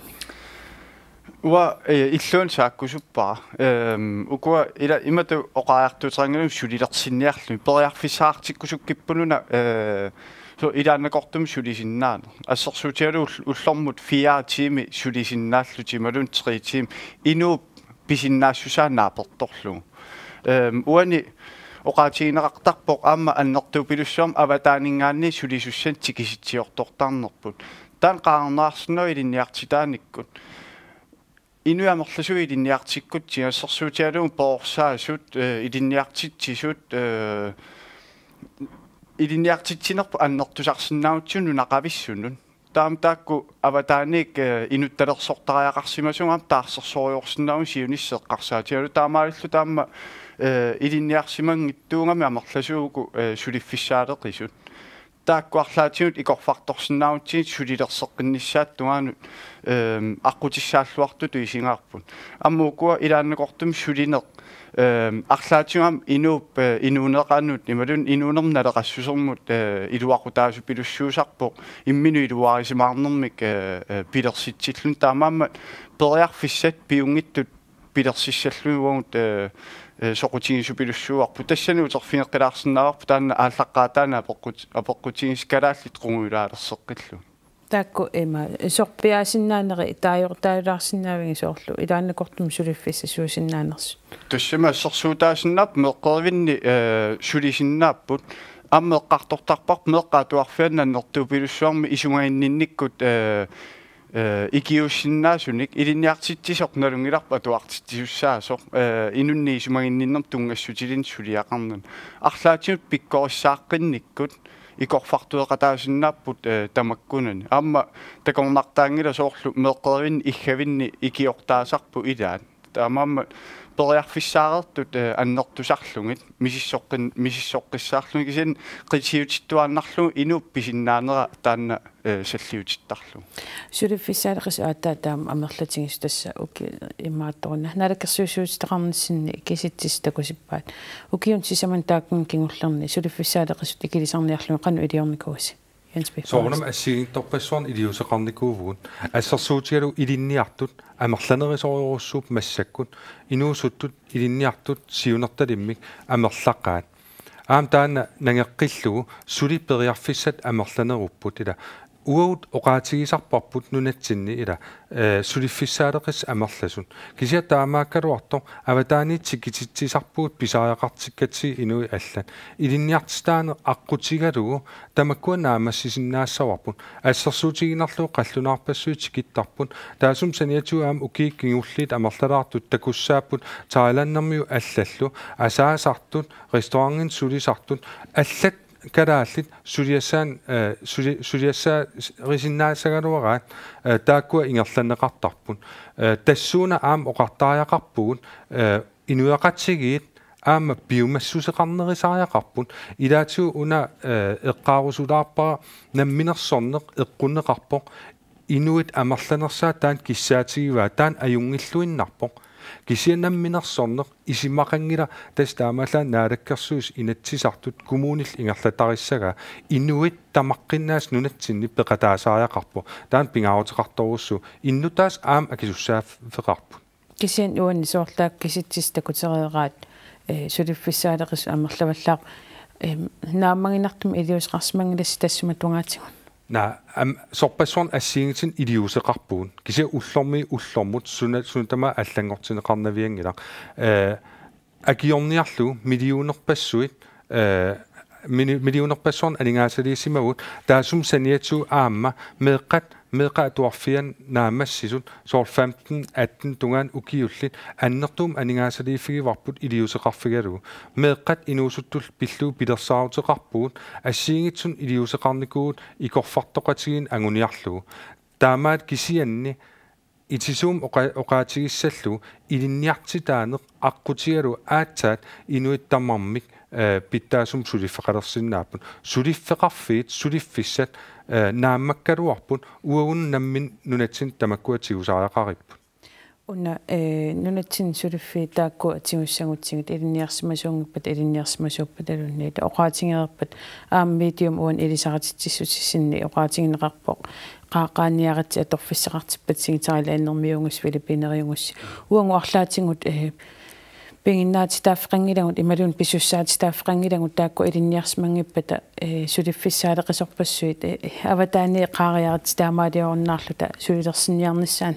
уа иллуун сааккусуппара эм укуа ила имату оқаяртуутаангилу сулилерсинниарлуми периарфиссаартиккусуккиппунуна э то илаанакортум сулисиннаана ассерсуутиалу уллормут 4 тими сулисиннааллутималун 3 тим инуп писиннаассусаанаапорторлугу эм уани оқаатигинеқартарпоқ аама аннертуу пилуссуам аватаанингаанни сулисуссан тикиситсиортортарнерпут таан қаарнаарсиннери линниартитааниккут инуамерласуи линниартиккут тиассерсуутиалуун поорсаасут илинниартитсисут э илиниартитсинерпу аннортусарсинаутсун нунақависсунун таам таакку аватааник инутталерсортариақарсимасунгам таарсерсориорсинаун сиунissеққарсаатиалу таамааллу таамма илиниарсимангиттуунгами амерласууку сулиффиссаалеқисут тааккуарлаатигут икорфарторсинаавтсиит сулилерсеққиннissaат туаанут эм аққутиссааллуартуту исингаарпут аммуукуа илааннеқортум сулинеқ эм арлаатигам инууп э, инуунеқааннут ималун инуунерм налеқассусермут э, илуақутаасу пилуссуусарпоқ иммину илуаарисимаарнэрмик э, пилерситсиллун таамааммат периарфиссат пиунгиттут пилерсиссаллугуут э soqutiginsupillussuarpu tassani uterfineqqilaarsinaarpu taanna ааllaqqaataana apeqqut apeqqutigiskalaallит qunguilaalerseqqillu таакку эма сорпиаасиннаанери таажортаалаарсинаавиги соорлу илааннакортум сулиффисса суусиннаанерсу тассама сорсуутаасиннаап меққервинни сулисиннааппут аммеққартортарпар меққаатуарфианна нертуупилуссуарми исунгаиннинниккут э икиуссиннаасуник илиниартитсисоқналунгиларпа туартитсиуссаасоқ инунниисумагинниннэр тунгассутилин сулиақарнан арлаатимут пиккориссааққинниккут икорфартуэқатаасиннааппут тамаккунани аама такорнартаангила соорлу меққервинни иггавинни икиортаасарпу илаат таамаама периарфиссаарертут э, аннертусарлугит мисиссоққин мисиссоққиссаарлугит кисин қисиутиттуаарнарлу инуп писиннаанера таанна э, саллиутиттарлу сулиффиссаалеқис аатаа таама амерлатингис тасса уки имаатторуна налаккерсуусуутеқарнссинни киситсис такусиппаат укиун сисаман тааккин кингуллерни сулиффиссаалеқис икилисарниарлуи қану илиорникууси Jens B. Soonam assiin torpassuarn iliusaqarnikuuvugun ассарсуутигалу илинниартут амерланерисориорусsuup массаккут инуусуттут илинниартут сиунерталиммик амерлаққаат аам таана нангеққиллугу сули периарфиссат i da. угоут оқаатигисарпарпут нунатсинни ила сулиффиссаалеқис амерласун кисиатаамааккалуарто аватаани тикититсисарпуут писариақартиккати инуи аллан илинниартитаане аққутигалугу тамаккуанаа массисиннаассаварпут ассерсуутигинарлуу қаллунаарпассуи тикиттарпут таасум саниатуаам укииккигуллиит амерлалаартут такуссааппут таалааннэрмиу аллаллу асаасартут ресторангин сулисартут аллат карааллит сулиассаан сулиассаа э, рисиннаасагалуараат э, тааккуа ингерланнеқартарпун э, тассууна аам оқартариақарпугун инуяқатсигиит аама биумассусеқарнерисариақарпун илаатсуу уна эққаарусулаарпара намминерсорнеқ эққуннеқарпоқ инуит амерланерсаа таан киссаатигиваа таан аюнгиллуиннарпоқ кисианамминерсорнеқ исимақангила тас таамалаа наалаккерсуус инатсисартут кумуунил ингерлатариссага инуит тамаққиннаас нунатсинни пеқатаасааяқарпу таан пингаавутеқарторуссу иннутаас аам акисуссаафеқарпу кисиан уанни соорлаак киситсис такутереераат э сулиффиссаалеқис амерлаваллаа э нааммагинартум илиусқарсимангиласси тассума тунгаатигун na am sorpassuan assiingitsin iliuseqarpuun kisia ullormi ullormut suna sunatama аллангортинеқарнавиангила э акиорниарлу милиунерпассуит э милиунерпассуан алингаасалиисимавут taasum saniatu aamma меэққат meqaatuarfian naamassisut soor 15 18 tungaan ukiullit annertum aningaasaliiffigivarput iliuseqarfigalugu meqqat inuusuttul pillu pilersaaruteqarpugut assiingitsun iliuseqarnikugut ikorfartoqatigiin anguniarlugu taamaat kisianni итисуум оqaатигиссаллу илинниартитаанеқ аққутигалу аацаат инуиттармармик питтаасум сулиффеқалерсиннааппут сулиффеқарфиит сулиффиссат нааммаккалуарпут уагун наммин нунатсин тамаккуатигусариақариппут уна э нунатсин сулиффи таакку атигуссагутсигит илинниарсимасуунгиппат илинниарсимасууппат алунниит оқаатингерпат ааммиитиум уан илисаратитсиссутиссинни оқаатингинеқарпоқ қаақааниаратси аторфиссеқартиппат сигитарила аннэрмиунгус филиппинериунгус уангу арлаатингут э пингиннаатитааффақангилагут ималуун писуссаатитааффақангилагут таакку илинниарсимангиппата э, сулиффиссаалеқисорпассуит э, аватаани қаариартитаамаалиоруннаарлута сулилерсинниарниссаан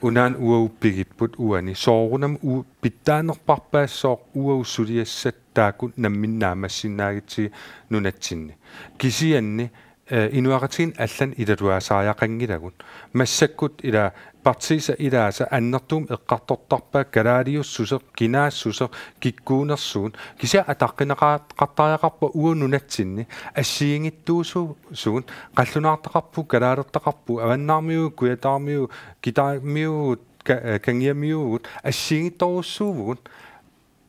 унаан уауппигиппут уани соорунам у питтаанерпарпаассоор уаусулиассат таакут намминнаамассинаагитси нунатсинни кисианни инуаритин аллан илалуасааяқангилагут массаккут ила партиса илааса аннэртуум эққартортарпаа калаалиуссусеқ кинаассусеқ киккуунерсуун киса атаққинеқартариақарпа уунунатсинни ассиингиттуусуу суун қаллунаартақарпу калаалертақарпу аваннаармиу куятаармиу китаамиу кангиамиуут ассиингитторуссуувгут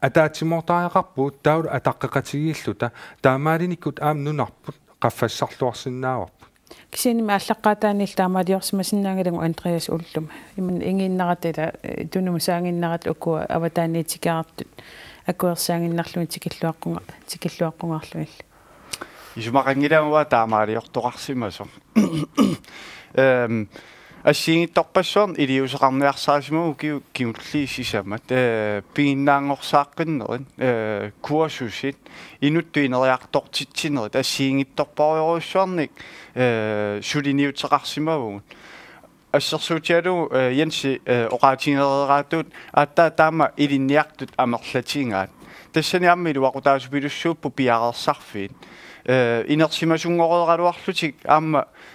атаатимортариақарпу таул атаққиқатигииллута таамаалиниккут аам нунарпут qaffasarluarsinnaawarpa кисиними аллаққатаанил таамаалиорсимасиннаагилгу андреас уллума иман ингииннаратила тунуму саангиннарат укуа аватааниитикаарптут акуерсаангиннарлуни тикиллуаққунга тикиллуаққунгаарлуилла исумақангилаамава таамаалиортоқарсимасо эм ассигитторпассуарни илиусақарниарсаасимагу киу киулли сисамат э пигиннаангорсааққиннерин э курсусит инуттуинериартортитсинерит ассигитторпариоруссуарник э сулиниутеқарсимагугут ассерсуутиалу янси оқаатинерераатуут ааттаа таама илинниартут амерлатингаат тассани амми луақутаасупилуссууппу пиарерсарфиит э инерсимасунгорералуарлутик аама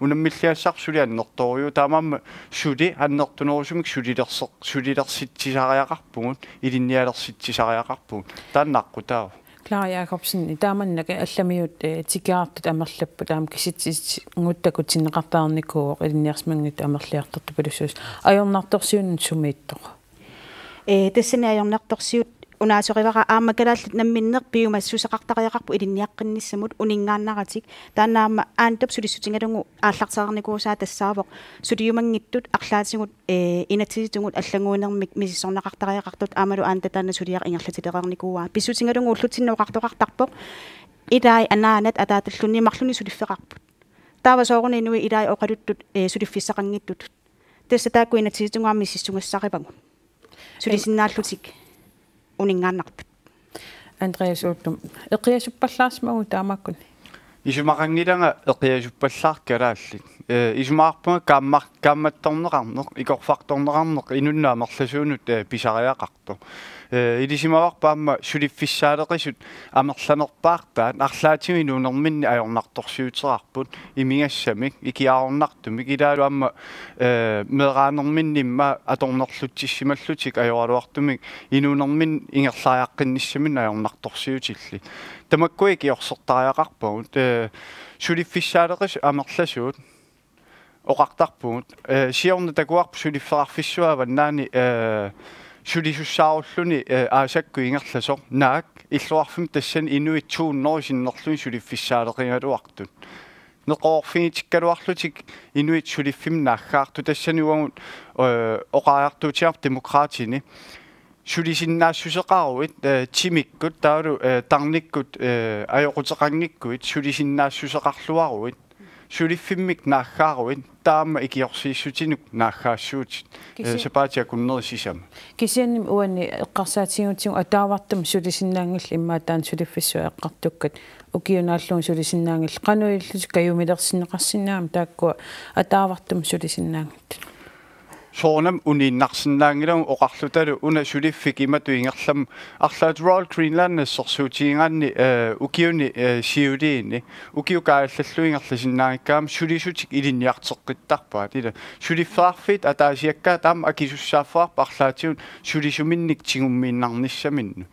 унаммиллиассарсули аннэрториу таамаамма сули аннэртунерусумик сулилерсеқ сулилерситсисариақарпугут илинниалерситсисариақарпугут тааннаққутаа Клара Якобсен тааманнака алламиут тикиартут амерлаппу таам киситсис гуттаку тинеқартаарникуу илинниарсмангит амерлиартарту палуссуус аёрнарторсиунн сумииттоқ э тассани аёрнарторсиут унаасоривара аамакалааллут намминнеқ пиумассусеқартариақарпу илинниаққиннissamут унингааннаратик таанаама аантап сулиссутингалугу ааллартаарникуусаа тассаавоқ сулиумангиттут арлаатигут э инатсититугут аллагуунермик мисисорнақартариақартут аамалу аанта таана сулиақ ингерлатилеқарникууа писсутингалугу уллутсиннеқартоқартарпоқ илаи анаанат атааталлунни марлуни сулиффеқарпут таавасоорни инуи илаи оқалуттут э сулиффиссақангиттут тасса тааккуинатсититугуамми сиссугассаривагу сулисиннааллутик En dat is het. En dat is het. Ik heb het niet in het verhaal. Ik heb het niet in het verhaal. Ik heb het Ik heb het het verhaal. Ik heb het verhaal. Ik heb het verhaal. Ik heb het verhaal. Ik Ik heb het verhaal. Ik heb het verhaal. Ik heb het verhaal. Ik heb het verhaal. илисимаварпаама сулиффиссаалеқисут амерланерпаартаат арлаатими нунерминни аёрнарторсиутерарпут имигассамик икиаарнартумик илаалуамма мераанерминнимма аторнерлутсималлутик аёралуартумик инунермин ингерлааяққинниссамин аёрнарторсиутилли тамаккуи киорсертариақарпагут сулиффиссаалеқис амерласуут оқартарпугут сиорна такуарпу сулиффеқарфиссуава наани э сулисуссааруlluni аасаккуингерласо наак иллуарфим тассан инуит тууннерисиннерлун сулиффиссаалеқингалуартут неқоорфигитиккалуарлутик инуит сулиффим нааххаарту тассануагут оқаартуутиар демократини сулисиннаассусеқаруит тимиккут таалу тарниккут аёқутеқангиккуит сулисиннаассусеқарлуаруит сулиффиммик нааххааруин таама икиорсииссутинук нааххаассуутит э, сапаатиа куннерисисама кисианним уанни эққарсаатигутсуг атаавартум сулисиннаангилл иммаа таан сулиффиссуа эққартуккат укиунааллуун сулисиннаангилл кануиллутик каюмилерсинеқарсинаама таакку атаавартум сулисиннаангит una унииннарсинаангилун оқарлуталу уна сулиффикима туингерлам арлаат Royal Greenland сорсуутигингаанни укиуни сиулиини укиукааллаллуингерласиннаагиккаам сулисутик илинниартеққиттарпаа тила сулиффаарфит атаасиаккаа таама акисуссааффаарпа арлаатиун сулисуминник тигуммииннарниссаминну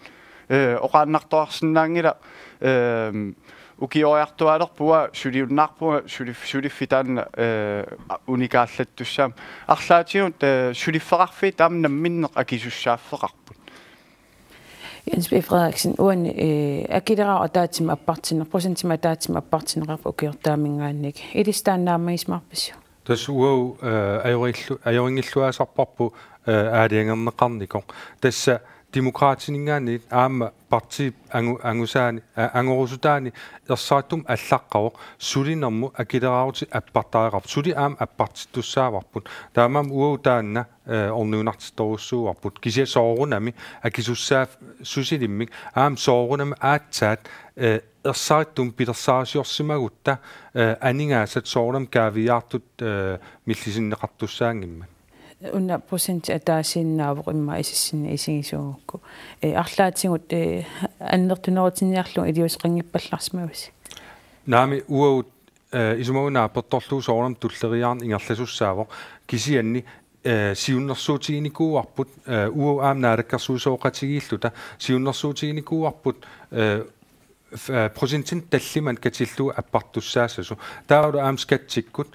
э оқааннартуарсинаангила э укиориартуалерпуа сулиуннарпуа сулиффитаанна э, уникааллаттуссаам арлаатигут сулиффеқарфи э, таамна миннеқ акисуссааффеқарпут Jens B. Frederiksen, uan akidera og der til mig partiner, procent til mig der til mig partiner, og gør der min regning. I det stand der med smartbis. Det så jo, er jo ikke luas op på, er det ingen karnikon. Det så, демократинингаани аама парти ангу ангусаани э, ангорусутаани ерсааттум аллаққаво сулинэрму акилераарути аппартаариқар сули аама аппартиттуссааварпут таамаам уау таанна э, орниунартитторуссууарпут кисия соорунами акисуссаа сусилиммик аам соорунами аатсаат ерсааттум э, пилерсаарисиорсимагутта анингаасат соорунам каавиаартут миллисиннеқартуссаангиммат unna prosent ataasiinnaavoq imma isissinni isingisuungukku e arlaatigut e э, annertunerutiniarlu iliuseqingippallarsimavisi naami э, uaut э, исумагунаа перторлуусоорнам туллериаарн ингерласуссаавоо кисианни сиуннэрсуутигиникууарпут уу аамнаалаккэрсуусооқатигииллута сиуннэрсуутигиникууарпут prosentin talliman katilluu appartussaassasu taaru aamskatsikut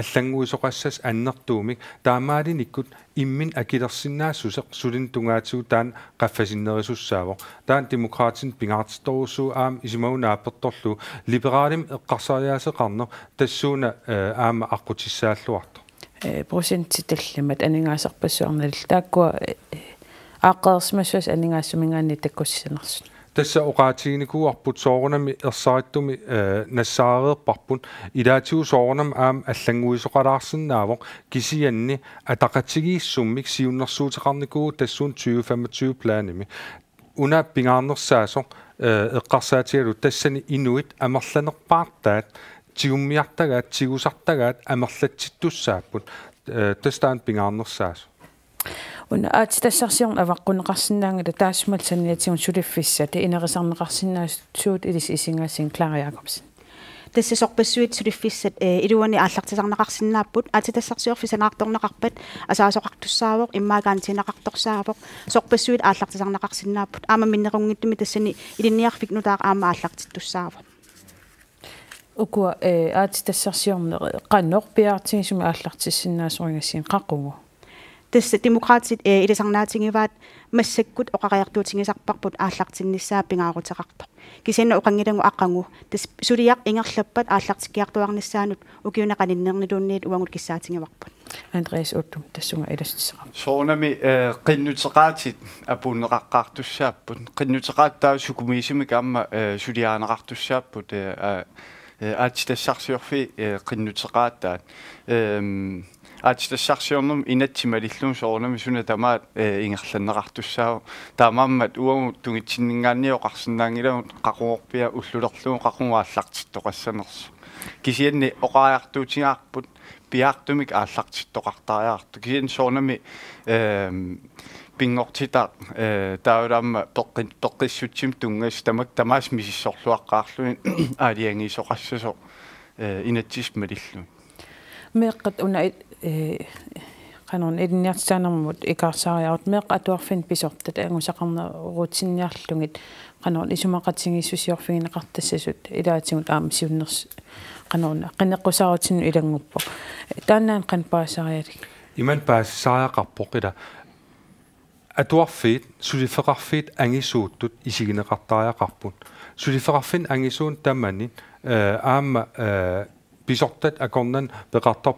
аллангуисоқассас аннэртуумик таамаалиниккут иммин акилерсиннаассусеқ сулинтунгаатигу таан қаффасиннерисуссааво таан демократин пингаартиторуссуу аам исимаунааппертторлу либералим эққарсариаасеқарнер тассууна э, аама аққутиссааллуарто э процентиталламат анингаасерпассуарналл тааккуа э, э, ааққерсмассуас анингаасумингаанни таккуссинерсут тасса оqaатигникуарпут соорунами ерсаариттуми нассаареерпарпут илаатигу соорунам аам аллангуисоqalаарсинаавоq кисианни атақатсигииссуммик сиуннэрсуутеқарникуу тассуун 2025 плааними уна пингаарнерсаасо эққарсаатигалу тассани инуит амерланерпаартаат тигуммиартагаат тигусартагаат амерлатситтуссааппут тастаан пингаарнерсаасо уна аатитассарсиорн аваққунеқарсинаангала таасмал санниатигун сулиффисса ти инерисарнеқарсинаасуут илис исингаассин клара якобсин тассисорпассуит сулиффиссат э илуани ааллартисарнеқарсинааппут аатитассарсиорфисанаартарнеқарпат асаасоқартуссаавоқ иммаагаантинеқарторсаавоқ сорпассуит ааллартисарнеқарсинааппут аама миннерунгиттуми тассани илинниарфик нутаа аама ааллартиттуссаавоқ укуа э аатитассарсиорне қаннор э, пиартигисуми ааллартиссинаасорингасин қақугу tässä demokraatit ilisarnaatingivaat massakkut oqariartuutingisarparput aallartinnissaa pingaaruteqartoq kisinna oqangilangu aqqangu tas suliaq ingerlappat aallartikiartuarnissaanut ukiunaqaninnerniluunniit uangut kissaatingivarput Andreas Ottum tassunga ilastisseraq Soonami qinnutiqaatit apunneqaqqaartussaaput qinnutiqaattaav sukumiisimik amma suliaaneqartussaapput aatitassarsiorfi qinnutiqaattaat ehm аатиллассарсиорнум инатсималиллуун соорнами суна тамаат э, ингерланнеқартуссаава таамааммат уаму тунгитсиннингааннио қарсинаангилагу қақуорпиа уллулерлуун қақуааллартитто қассанерсу кисианни оқаяртуутингаарпут пиаартумик ааллартитто қартариаарту кисиан соорнами эм пингортитаа э таарамма пеққит пеққиссутсим тунгаас тамак тамаас мисиссорлуаққаарлуин аалиангисоқассасо э инатсисмалиллуи меққат уна qanun ilinniartsaanarmut ikaarsaariarut meeq atuarfin pisortat angusaqarna rutinniarlungit qanun isumaqatsigiissusiorfigineqartassasut ilaatigut aam siunners qanun qinneqqusaarutinnu ilanguppo taannaan qanpaasaarialik iman paassariaqarpoq ila atuarfiit sulifeqarfiit angisuuttut isigineqartariaqarput sulifeqarfin angisuun tammanin aamma pisortat akornan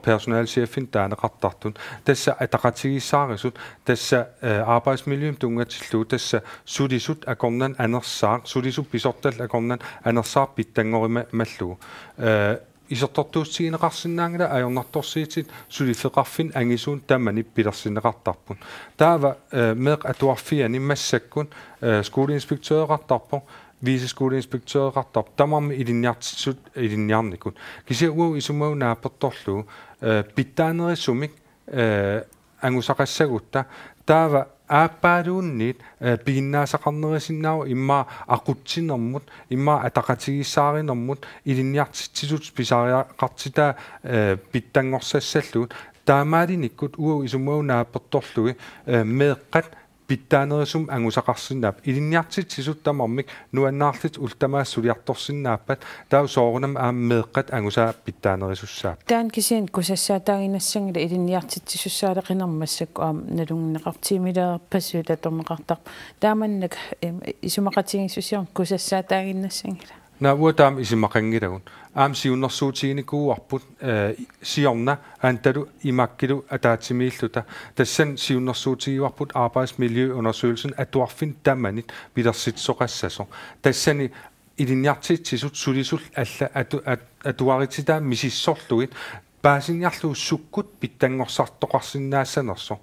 personalchefen taanaqartartun tassa ataqatigissaarisun tassa eh, arbejdsmiljøum tungatillu tassa sulisut akornan anersaar sulisut pisortal akornan anersaar pittangorima mallu eh, isortortuussigineqarsinnaangala ajornartorsiitit sulifeqarfin angisuun tammani pilersineqartarpun taava eh, meeq atuarfiani massakkun skoleinspektøreqartarpo viiseskuuleinspektøreqartar tamam ilinniartissut ilinniarnikun kisiaguagu isumaunaapertorlu pittaaneriissumik angusaqassagutta taava aapaaluunnit piginnaasaqarnerisinnaru imma aqutsinermut imma ataqatigissaarinermut ilinniartitsisut pisaariaqartita pittanngorsassalluu таамаалиниккут уау исумаунааппертторлуги э, меэккат питтаанерисум ангусақарсинаап илинниартит сисуттамармик нуаннаарлит ултамаассулиарторсинааппат тау соорунам ааммеэққат ангусаа питтаанерисуссаап таан кисиин кусассаатаагинассангила илинниартит сисуссаалеқинармассак аам налунгнеқартиимилеэр пассуила тормеқартар тааманнак э, исумақатигиссусиор кусассаатаагиннассангила науутаам исимақангилагун аам сиуннэрсуутигникууарпут сиорна аанталу имаккилу атаатимииллута тассан сиуннэрсуутигиварпут arbejdsmiljøundersøgelsen атуарфин таманит пилерситсоқассасо тассани илинниартиитсисут сулисул алла ату атуаритита мисиссорлугит паасинниарлуу суккут питтангорсартоқарсинаассанерсо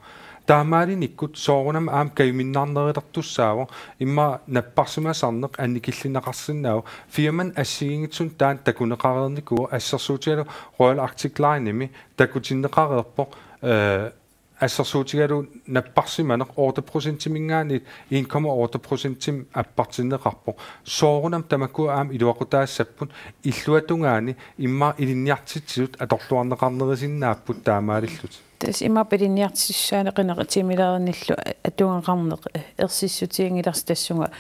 таамаалиниккут соорунам аам каюминнаарнерилартуссаава имма наппарсимасарнеқ анникиллинақарсинаава фирман ассигингитсун таан такунеқарерникуа ассерсуутиалу Royal Arctic Line-ими такутиннеқареерпо э ассерсуутигалу наппарсиманеқ 8%-имингаанит 1,8%-им аппартиннеқарпо соорунам тамакку аам илуақутаассаппут иллуатунгаани имма илинниартитсиут аторлуарнеқарнерисиннааппут таамаалиллут тас има пилинниартиссаанеқинеқитимилерниллу атуганқарнеқ ерсиссутиингиларс тассунга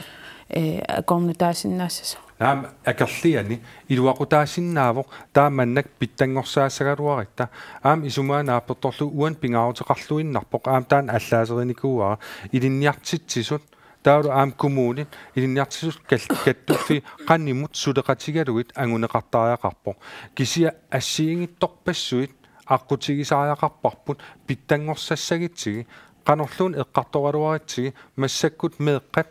э акорнутаасиннаассаса аам акерлиани илуакутаасиннаавоқ тааманнак питтангорсаассагалуарита аам исумаанааппорторлу уан пингаартеқарлуиннарпоқ аам таан аллаасеринникууара илинниартитсисут таалу аам коммуунит илинниартисут каттуффи каннимут сулеқатигалугит ангунеқартариақарпоқ кисия ассиингитторпассуит аққутигисаариақарпарпут питтангорсассагитсиги канорлуун эққарторалуаритсиги массаккут меэққат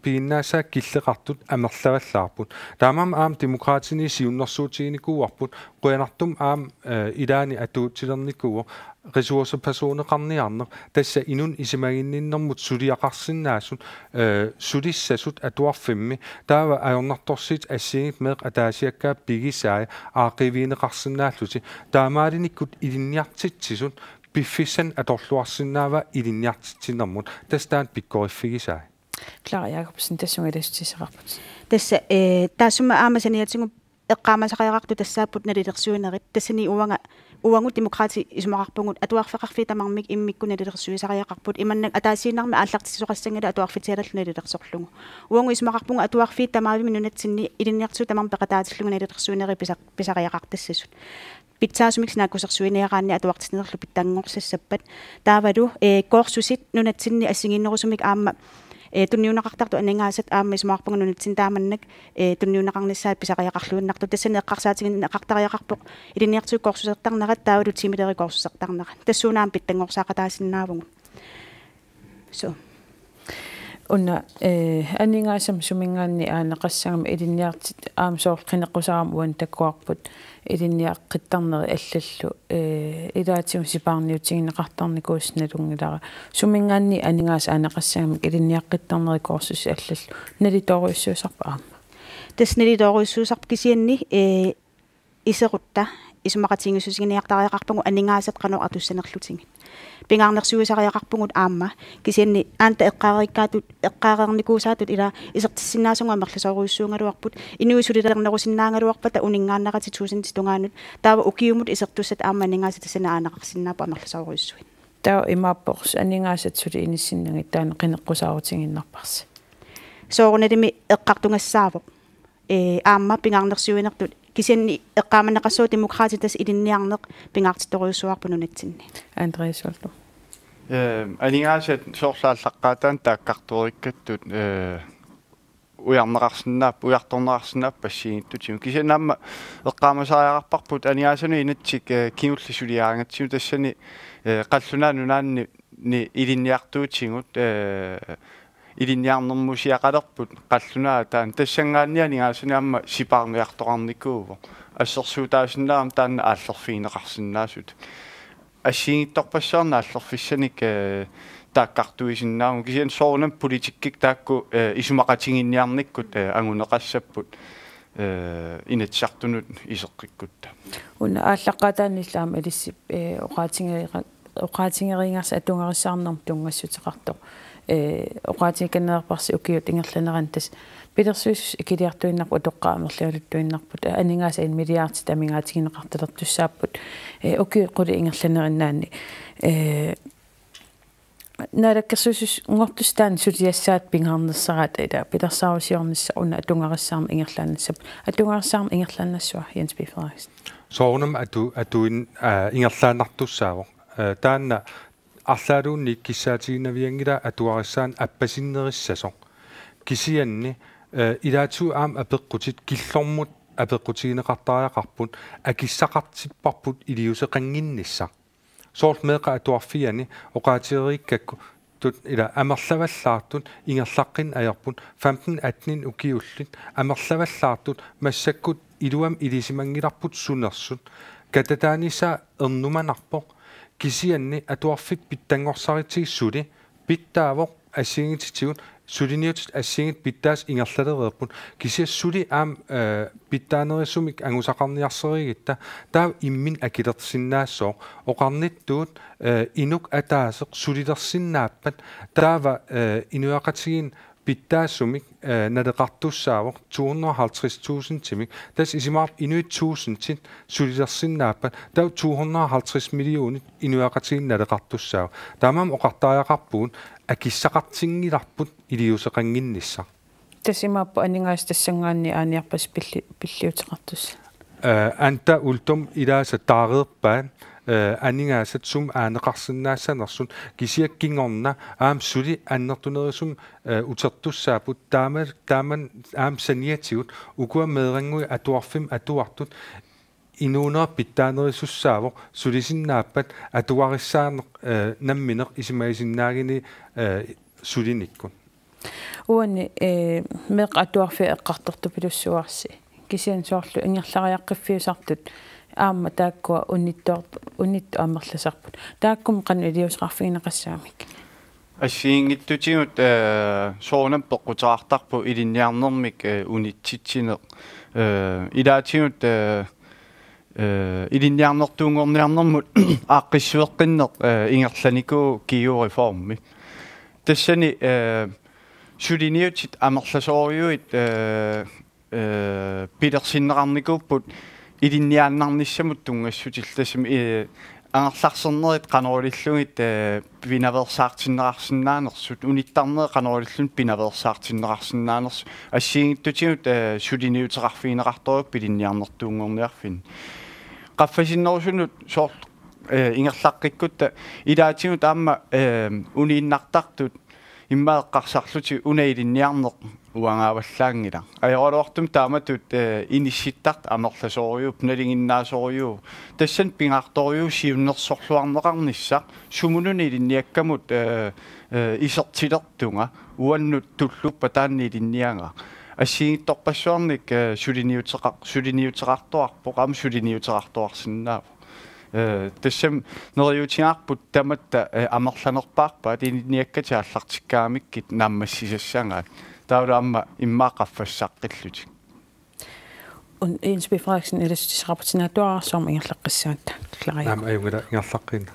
пииннаасаа э, киллеқартут амерлаваллаарпут таамам аам демократини сиуннэрсуутигникууарпут қуянартум аам э, илаани атуутилерникууо ресурсеперсонеқарниарнер тасса инун исимагинниннэрмут сулиақарсинаасут э, сулиссасут атуарфимми таава аёрнарторсит ассигит меқ атаасиаккаа пигисаая аақивиинеқарсинааллути таамаалиниккут илинниартитсисут пиффисан аторлуарсинаава илинниартитсиннэрмут тастаан пиккориффигисаа klar Jakob sin tassunga tassisisaqarput tassa ee taassuma aamasaniatigu eqqaamasaqajaraqtu tassaaput nalilersuunerit tassani uanga uangu demokrati ismaqarpungut atuarfeqarfi tamarmik immikku nalilersuisaqajarqarput imannak ataasiinarmi aallartisisoqassangala atuarfitialallu nalilersorlugu uangu ismaqarpungu atuarfi tamaavimi nunatsinni ilinniartu tamar peqataatillugu nalilersuuneri pisaq pisaqajarqartassisut pitsaasumik sinaakusersuineeraanni atuartisnerlu pittaanngorsassappat taavalu ee koorsusit nunatsinni assinginnerusumik aamma e, eh, tunyo nakaktak to anay nga set amay ah, sumak pangununit sintaman nag e, eh, tunyo nakang nisat pisa kaya kakluan nakto tesa nakaksak sing nakaktak kaya kakpok irinak su korsu saktang nakat tao dut simi dari korsu saktang nakat tesa nampit tengok sakatasin nawang so уна э анигаасам сумингаанни аанеқассагам илинниартит аам соорқинеқусарам уан таккуарпут илинниаққиттарнери аллаллу э илаатиу сипаарниутигинеқартарникууссиналунгилара сумингаанни анигаас аанеқассагам илинниаққиттарнери корсус аллаллу налиторуиссуусарпа аама тас налиторуиссуусарп кисианни э исерутта исумақатингиссусигиниартариақарпагу анингаасат канор атуссанерлутингит пингаарнерсуисариақарпугут аама кисианни аанта эққаариккаатут эққаарерникуусаатут ила исертиссинаасунгуа мерласоруйссуунгалуарпут инуисулилернерусиннаангалуарпата унингаарнерати тусинти тунгаанут таава укиумут исертуссат аама анингаасат тассанааанақарсинаапа мерласоруйссуит таа имааппорс анингаасат сули иниссиннагит таана қинеққусаарутингиннарпарси соорунелими эққартунгассаавоқ э аама пингаарнерсуинертут кисианни эққааманеқассуу демократитас илинниарнеқ пингаартиториуссуарпу нунатсинни андреас олту э алингаасат соорсааллаққаатаан тааққарториккаттут э уярнеқарсинаап уярторнеқарсинаап пассииниттут сим кисианнаама эққаамасаариарпарпут алингаасани инатсик кимулли сулиаангатсиму тассани э қаллунаа нунаанни ни илинниартуутсигут э илиниарнэрмусиақалерпут қаллунаа таан тассангаанниани аасунаама сипаарниарторарникууво ассерсуутаасиннаам таанна ааллерфиинеқарсиннаасут ассигитторпассаарна ааллерфиссаник э, тааккартуисиннааму кисиан соорнам политиккик таакку э, исумақатингинниарниккут э, агунеқассаппут инатсартунут исеққиккутта уна ааллаққатаан иллаама илиссип оқаатингериқа оқаатингерингаарс атунгариссаарнэрм тунгассутеқартоқ оqaatiikannerparsi ukiut ingerlineranttas pilersuus ikiliartuinnaq utoqqaamerliuluttuinnarput aningaasa in miliardsit amingaatigineqartalertussaapput uki quli ingerlinerinnaanni nalakkersuus ungortustaani suliassaat pingarnersarat ila pilersaarusiornissa una atungarissaarma ingerlaannassap atungarissaarma ingerlaannassua Jens Bifaris soornum atu atuin ingerlaanartussaavoq таанна арлaalуunni киссаатигинавиангила атуариссаан аппасиннерissасо кисианни э, илаату аам апеққутит киллормут апеққутигинеқартариақарпут акиссақартиппарпут илиусеқангиннисса соорт меқа атуарфиани оқаатиериккакку тут ила амерлаваллаартут ингерлаққин аярпут 15 18 укиуллит амерлаваллаартут массаккут илуам илисимангиларпут сунерсут кататааниса ернуманарпоқ кисианни атуарфик питтангорсаритигиссули питтаавоқ ассигититигут сулиниутит ассигит питтаас ингерлалериерпут кисиассули аам э, питтаанерissumik ангусақарниарсеригитта таа иммин акилерсиннаассоо оқарниттуут э, инук атаасеқ сулилерсиннааппат таава э, инуақатигин питтаассумик налеқартуссаавоқ 250000 тимик тас исимаар инуит 1000 тин сулилерсиннааппа тав 250 миллионит инуақатигин налеқартуссаав таамаам оқартариақарпуун акиссақартингиларпут илиусеқангинниссаа тасимааппа анингаас тассангаанни ааниарпас пилли пиллиутеқартус анта ултум илааса таарерпаа Э, анингаасат сум аанеқарсинаассанерсун кисиаккингорна аам сули аннертунерисум э, утертуссаапут таама тааман аам саниатигут укуаммеерангуи атуарфим атуартут инуунаа питтаанерисуссааво сулисиннааппат атуариссаанеқ э, намминеқ исимаисиннаагини сулиниккун уани э меқ атуарфи эққарторту пилуссуарси кисиан суарлу ингерлариаққиффиусартут аама тааккуа униттоор унит аамерласарпут тааккум кан илиусеқарфигинеқассаамик ассиингиттутигут э, соонаппо қутаартарпу илинниарнэрмик э, униттитсинеқ э, илаатигут илинниарнэртуунгорниарнэрмут ааққиссуэққиннеқ ингерланику киури формми тассани сулиниутит амерласоориуит э пилерсиннеқарникууппут илинниааннарниссамут тунгассутилласми э аарларсернерит канориллугит пинаверсаартиннерарсинаанерсут униттарнеэ канориллун пинаверсаартиннерарсинаанерс ассигиттутигут сулиниутерарфиинерарторюк пилинниарнертуунгорниарфин qaffasinnерусунут соор э ингерлаққиккутта илаатигут аама э унииннартартут иммаэққарсарлути унаилинниарнеқ уангааваллаангила аёралуартум тааматут э, инисситтарт амерласоориу пналингиннаасоориу тассан пингарториу сиуннерсорлуарнеқарнissaq сумунуни линниаккамут э, э, исертилертунга уаннут туллуппа таанни линнианга ассигитторпассуарник сулиниутеқар сулиниутеқартуарпоқ ам сулиниутеқартуарсинаав тассам нериутингаарпут таматта амерланерпаарпа тинниаккати аллартиккаамиккит нааммассисассангаат таулаама иммаақарфассаққиллутик ун инс бифраксин элистисрапутинаатуарсуарма ингерлаққиссаатта клариа наам аюнгала ингерлаққиина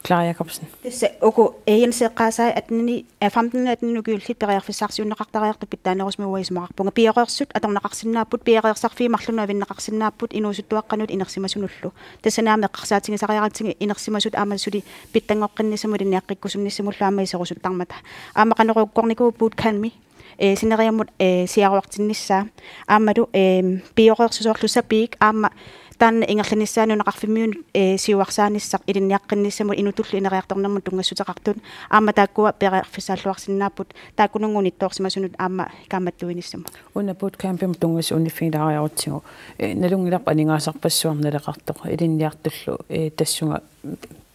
Клария Jacobsen. Tässä onko eilen se kanssa, että ni framtiden että nu kyllä sitten periaatteessa saksi on raktareerta pitää ne osmi uudessa markpunga piirrossut, että on raksinnaaput piirrossarfi mahluna vinna raksinnaaput inusut tuokkanut inersimasunullu. Tässä nämä raksaatsingen sarjaatsinge inersimasut amalsudi pitängoqqinnisamudin jaqikkusunnissimulla amaiserusut tarmata. Amaqanorukkorniku puutkanmi э синериамут э сиаруартиннссаа аамалу э пиореерсусуарлусапиик аама таан ингерланиссаанунеқарфиммиун э сиуарсааниссақ илинниаққинниссаму инутуллу инериарторнэрмут тунгасутеқартун аама тааккуа переерфисааллуарсиннаапут тааккунунгуни тоорсимасунут аама каматтуиниссаму уна буткампим тунгас унифинаараарутсигу налунгиларп анингаасарпассуар налеқартоқ илинниартуллу э тассунга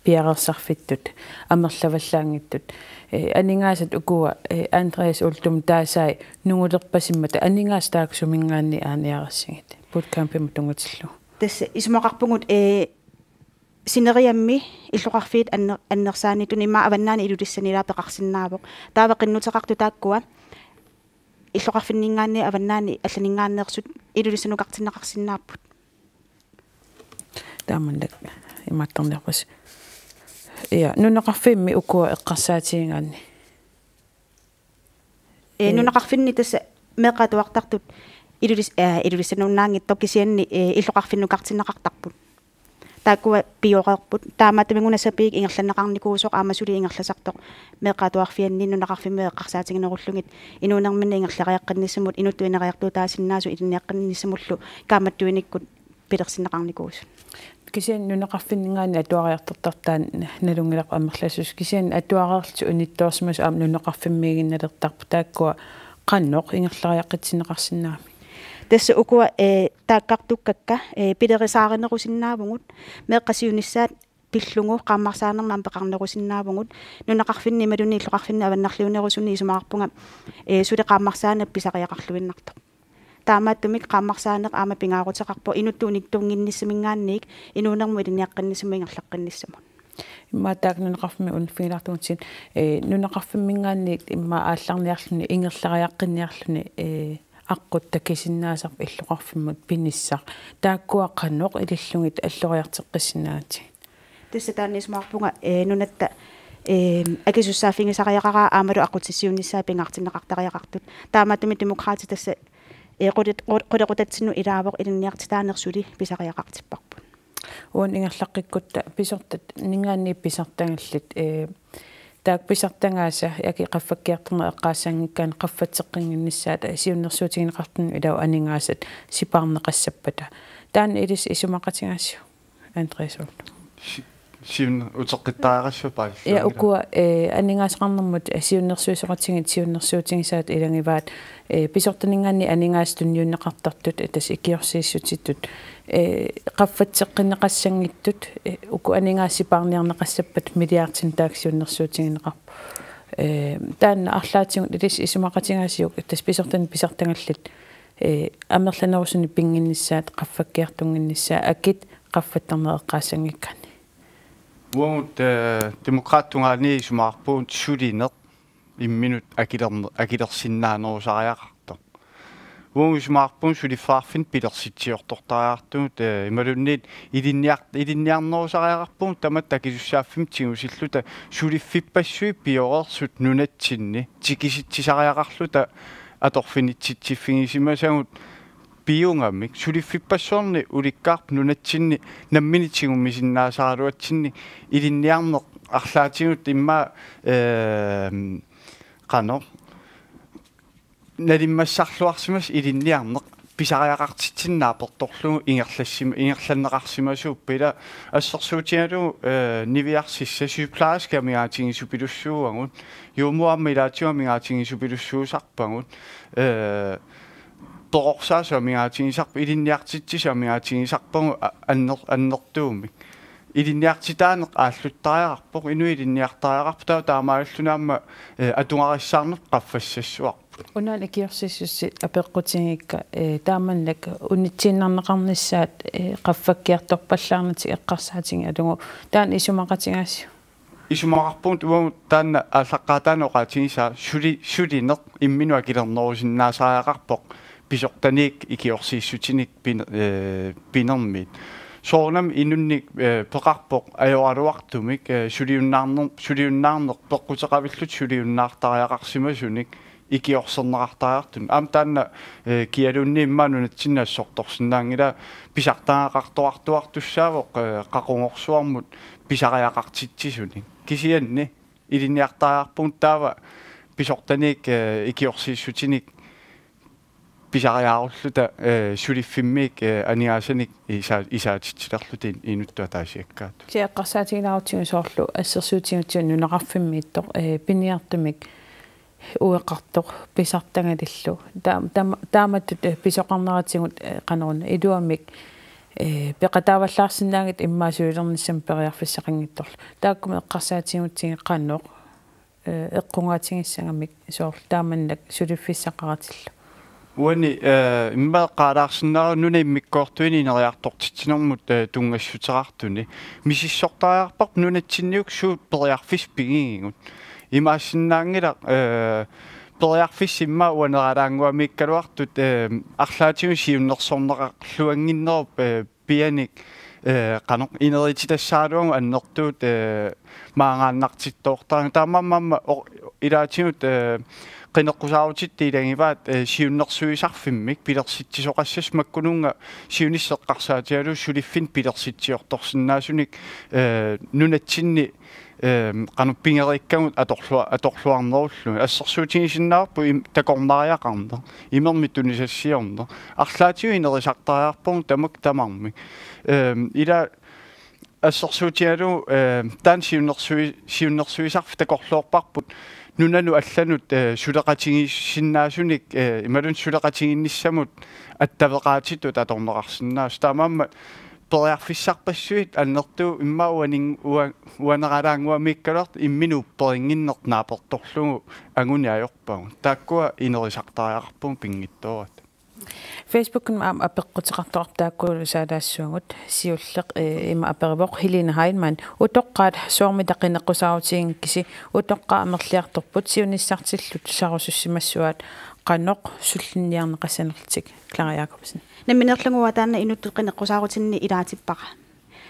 пиарерсарфиттут амерлаваллаангиттут анингаасат укуа э, андреас ултум таасаи нугулерпасиммата анингаас тааксумингаанни ааниарассигит буткампима тунгутиллу тасса исмоқарпугут э синериамми иллоқарфиит анне аннерсаани тунима аваннаани илулиссанилаа пеқарсиннаавоқ таавақиннутеқарту тааккуа иллоқарфиннингаанни аваннаани алланингааннеерсут илулиссануқартиннақарсиннааппут таамандак иматтарнерпас ia nunaqarfiimmi ukua eqqarsaatiingaanni e nunaqarfinni tassa meqatuartartut ilulis ilulissanuunnaangittor kisianni illoqarfinnukartinneqartarput taakua pioqeerput taamaataminguna sapiik ingerlanneqarnikuusoq ааmasuli инgerlasартоқ меқатуарфианни нунақарфимме эққарсаатигинеруллугит инуунэрминна ингерлариаққиннисмут инуттуинериартуу таасиннаасу илинниаққиннисмуллу кааматтуиниккут пилерсиннеқарникуус кисиан нунеқарфиннгаани атуариартертартаан налунгилақ аммерласус кисиан атуариарлту униттуарсимас аам нунеқарфиммигинналертарпу тааккуа қанноқ ингерлариаққитсинеқарсинаами тасса укуа э тааккартуккакка э пилерисааринерусиннаавгут меққасиунissaат пиллугу қаммарсаанернаам пеқарнерусиннаавгут нунеқарфинни малуни иллоқарфинни аваннарлиунерусуни исумаарпунга э сулеқааммарсаанап писариақарлуиннартоқ таамааттумик qaammarsaanaq аама пингаарутеқарпо инуттууниктунгинниссамингаанник инуунэрму илиниаққинниссамингарлаққинниссамун имма таакнунеқарфми унфигилартугутсин э нунеқарфиммингаанник имма аалларниарлуни ингерлариаққинниарлуни э аққут такисиннаасарп иллуқарфиммут пиниссар тааккуаққанноқ илиллугит аллориартеққиссинаати тссатаанисмаарпунга э нунатта э акисуссаафингисариақараа аамалу аққутсиссиунниссаа пингартиннеқартариақартут таамаатами демокраати тасса equdit quriqutatsinu ilaavoq ilinniartitaanersuli pisariaqartipparpun uun ingerlaqikkutta pisortat ningaanni pisartangallit ee таак писартангааса яки қаффаккиартерне эққаассангиккаан қаффатсеққингиннссаата сиуннерсуутигинеқартун илау анингаасат сипаарнеқассаппата таан илис исумақатигаасю андресууллу сиун утеққиттаагассупаа я укуа э анингаасеқарнэрмут сиуннэрсуисоқатсигит сиуннэрсуутигисаат илангиваат э, э писортанингаанни анингаастунниуннеқартартут атас икиорсииссутиттут э қаффатсеққинеқассангиттут уку анингаасипаарниарнеқассаппат милиартин тааксиуннэрсуутигинеқарпу э таанна арлаатигут илис исумақатингаасиук атас писортани писартангаллит э амерланерусуни пингиннссаат қаффаккиартунгиннссаа акит qaffat tarneqqaasanngikkan уут демокрааттунгаани сумаарпуун сулинеқ имминут акилерне акилерсиннаанерусариақартар уун сумаарпуун сулиффаарфин пилерситсиортортариартуут ималунниит илинниар илинниарнерусариақарпуун таматта кисуссааффим тигусиллута сулиффиппассуи пиорерсут нунатсинни тикиситсисариақарлута аторфинитситсиффигисимасагут пиунгааммик сулиффиппассуарни уликкаарп нунатсинни намминитсигумми синнаасааруатсинни илинниарнеқ арлаатигут имма э қано налиммассарлуарсимас илинниарнеқ писариақартитсиннааперторлугу ингерлассима ингерланнеқарсимасуу пила ассерсуутигалу э нивиарсисса сюплаас камиаатигисупилуссууагут юмуаммилаатиуамигаатигисупилуссуусарпагут э тоқорсаа самигаатигисарпу илинниартитси самигаатигисарпугу аннер аннертуумик илинниартитаанеқ ааллуттариарпоқ инуи илинниартариарпу таа таамааллунаама э, атунгариссаарнеқ қаффассассуарпу унаан акиорсиссусси апеққутигикка э, тааманнак унитсииннарнеқарниссаат қаффаккиарторпаллаарнати э, эққарсаатиги алугу таан исумақатигаасиу исумаарпунт уамут таанна ааллаққаатаанеқаатигисаа сули сулинеқ имминуа килернерусиннаасаариақарпоқ pisortanik ikiorsiissutinik pinarmit eh, soornam inunnik eh, peqarpoq ajoaluartumik eh, suliunnaarner suliunnaarnerpeq qutaqavillut suliunnaartariaqarsimasunik ikiorsernerartariartun am taanna kialunniimmaanunatsinnaassortorsinnaangila pisartaaqartoartuartussaavoq qaqungorsuarmut pisariaqartitsiisunik kisianni илиниартаариарпунг таава писортаник икиорсииссутиник писариаарлута э, сулиффиммиик э, аниаасаник исаатитсилерлутин инуттуа таасиаккаат сиаққарсаатигинаарутсигу соорлу ассерсуутигутсиун нунеқарфиммииттоқ э, пиниартумик уэққартоқ писартангалиллу тааматтут писоқарнератсигут қанеруна илуамик э пеқатааваллаарсинаангит иммаасуулернissam периарфиссақангитторлу тааккуми эққарсаатигутсиги қаннеқ э эққунгаатигиссангамик соорлу тааманнак сулиффиссақаратиллу уани э, э, э, имма qaalaarsinnarununi mikkoortuini neriartortitsinermut tungassuterartuni misissortariarpaq nunatsinniuk suut periarfis pigigigut имаасиннаангила периарфис имма уанераалаангуамиккалуартут арлаатигу сиуннерсорнеқарлуангиннеруп пианик канок инерититассаалуангу аннертуут маангааннартиттоортаан таамаммамма илаатигут qinaqqusaarutittiilagivaat eh, siunnersuisarfimmik pilersitsisoqassas makkununga siunisseqqarsaatialu suliffin pilersitsiortorsinnaaasunik eh, nunatsinni eh, qanuppingeriikkagut atorlua atorluarnerullu assersuutigisinnaarpu takornariaqarner imermit tunisassiorner arlaatiu inerisartariarpung tamak tamarmik ila assersuutialu taan siunnersui siunnersuisarf takorluorparput нунану алланут сулеқатигиссиннаасуник э, э, ималун сулеқатигиннissamут аттавеқаатиту таторнеқарсиннаас таамаамма э, периарфиссарпассуит аннерту иммауанин уа уанералаангуа миккалерт имминуупперингиннерт наапорторлугу агуни аёрпагу тааккуа инерисартариақарпум пингиттоорат Facebook-ын ам апеққутеқартоқартааккуун саалаассуугут сиуллеқ э, има аперивоқ хилинахайман утоққаат суарми тақинеққусаарутиин киси утоққаа амерлиарторпут сиуниссартиллут сарусуссимассуаат qaannoq sullinniarne qassanertik klariaakupsen наминерлугуа таана инуттут қинеққусаарутинни илаатиппара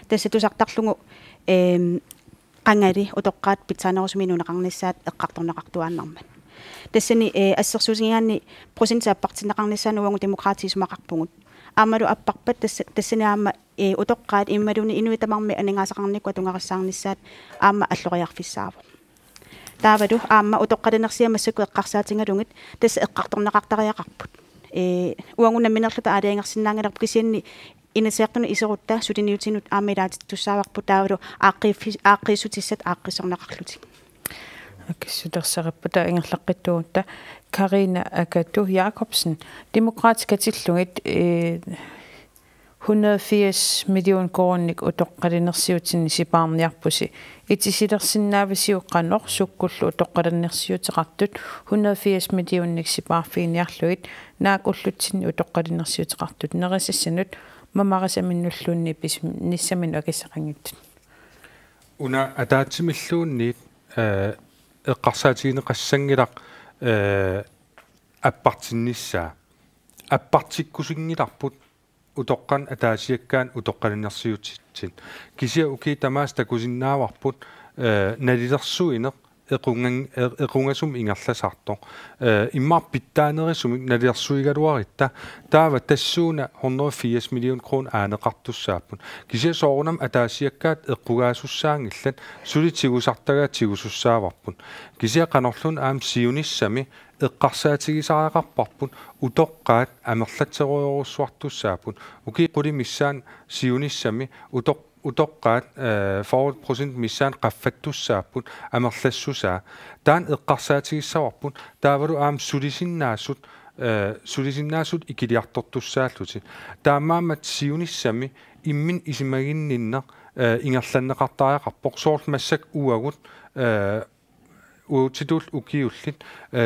тасса тусартарлугу эм қангали утоққаат питсаанерусуминунеқарниссаат эққарторнеқартуааннармат Tesini e asir susingan ni prosin sa partin na kang nisa na wong Amaru apakpat tesini ama e utokkat e maru ni inuita mang me aning asa kang ni kwatung akasang nisa ama atlokayak fisawo. Tawadu ama utokkat e naksiya masik kaksat singa dungit tes e kaktong nakaktakaya kakput. E wong unang minak kita ada yang aksin nangin apkisin ni ina sekto na isa kota sudin yutin ut amirat tusawak putawadu akif akisut isat akisang nakaklutin. акиссутерсериппута ингерлаққиттугутта Карина Акату Jakobsen демократикатиллугит э 180 э, миллион коронник утоққалинерсиутинни сипаарниарпуси итисилерсиннаависиуққанор суккуллу утоққалинерсиутеқартут 180 миллионник сипаарфиниарлугит наакуллутсинни утоққалинерсиутеқартут нерисассанут мамарасаминнуллуунни пис ниссамину акисақангит уна атаатсимиллуунниит э eqqarsaatigiine qassangilaq аппартинниссаа аппартиккусингиларпут утоққан атаасиаккаан утоққалинерсиутситсин кисиа уки тамаас такусиннааварпут налилерсуинеқ equngan equngasum ingerlasartor eh, immarpittaanerissum naliarsuigaluaritta taava tassuuna 180 million kron aaneqartussaappun kisiasoorunam ataasiakkaat eqqugaasusaangillat sulitigusartagaa tigusussaavarpun kisiaqanorlun aam siunissami эққарсаатигисариақарпарпут утоққаат амерлатсеруйорусуартуссаапут укиқулимиссаан сиунissami утоқ утоққаат э, форвард процент миссаан қаффактуссааппут амерлассусаа таан эққарсаатигиссаварпут таавалу аам сулисиннаасут э, сулисиннаасут икилиартортуссааллути таамаамат сиунissami иммин исимагинниннеқ э, ингерланнеқартариақарпоқ соорл массак уагут уутитул укиуллит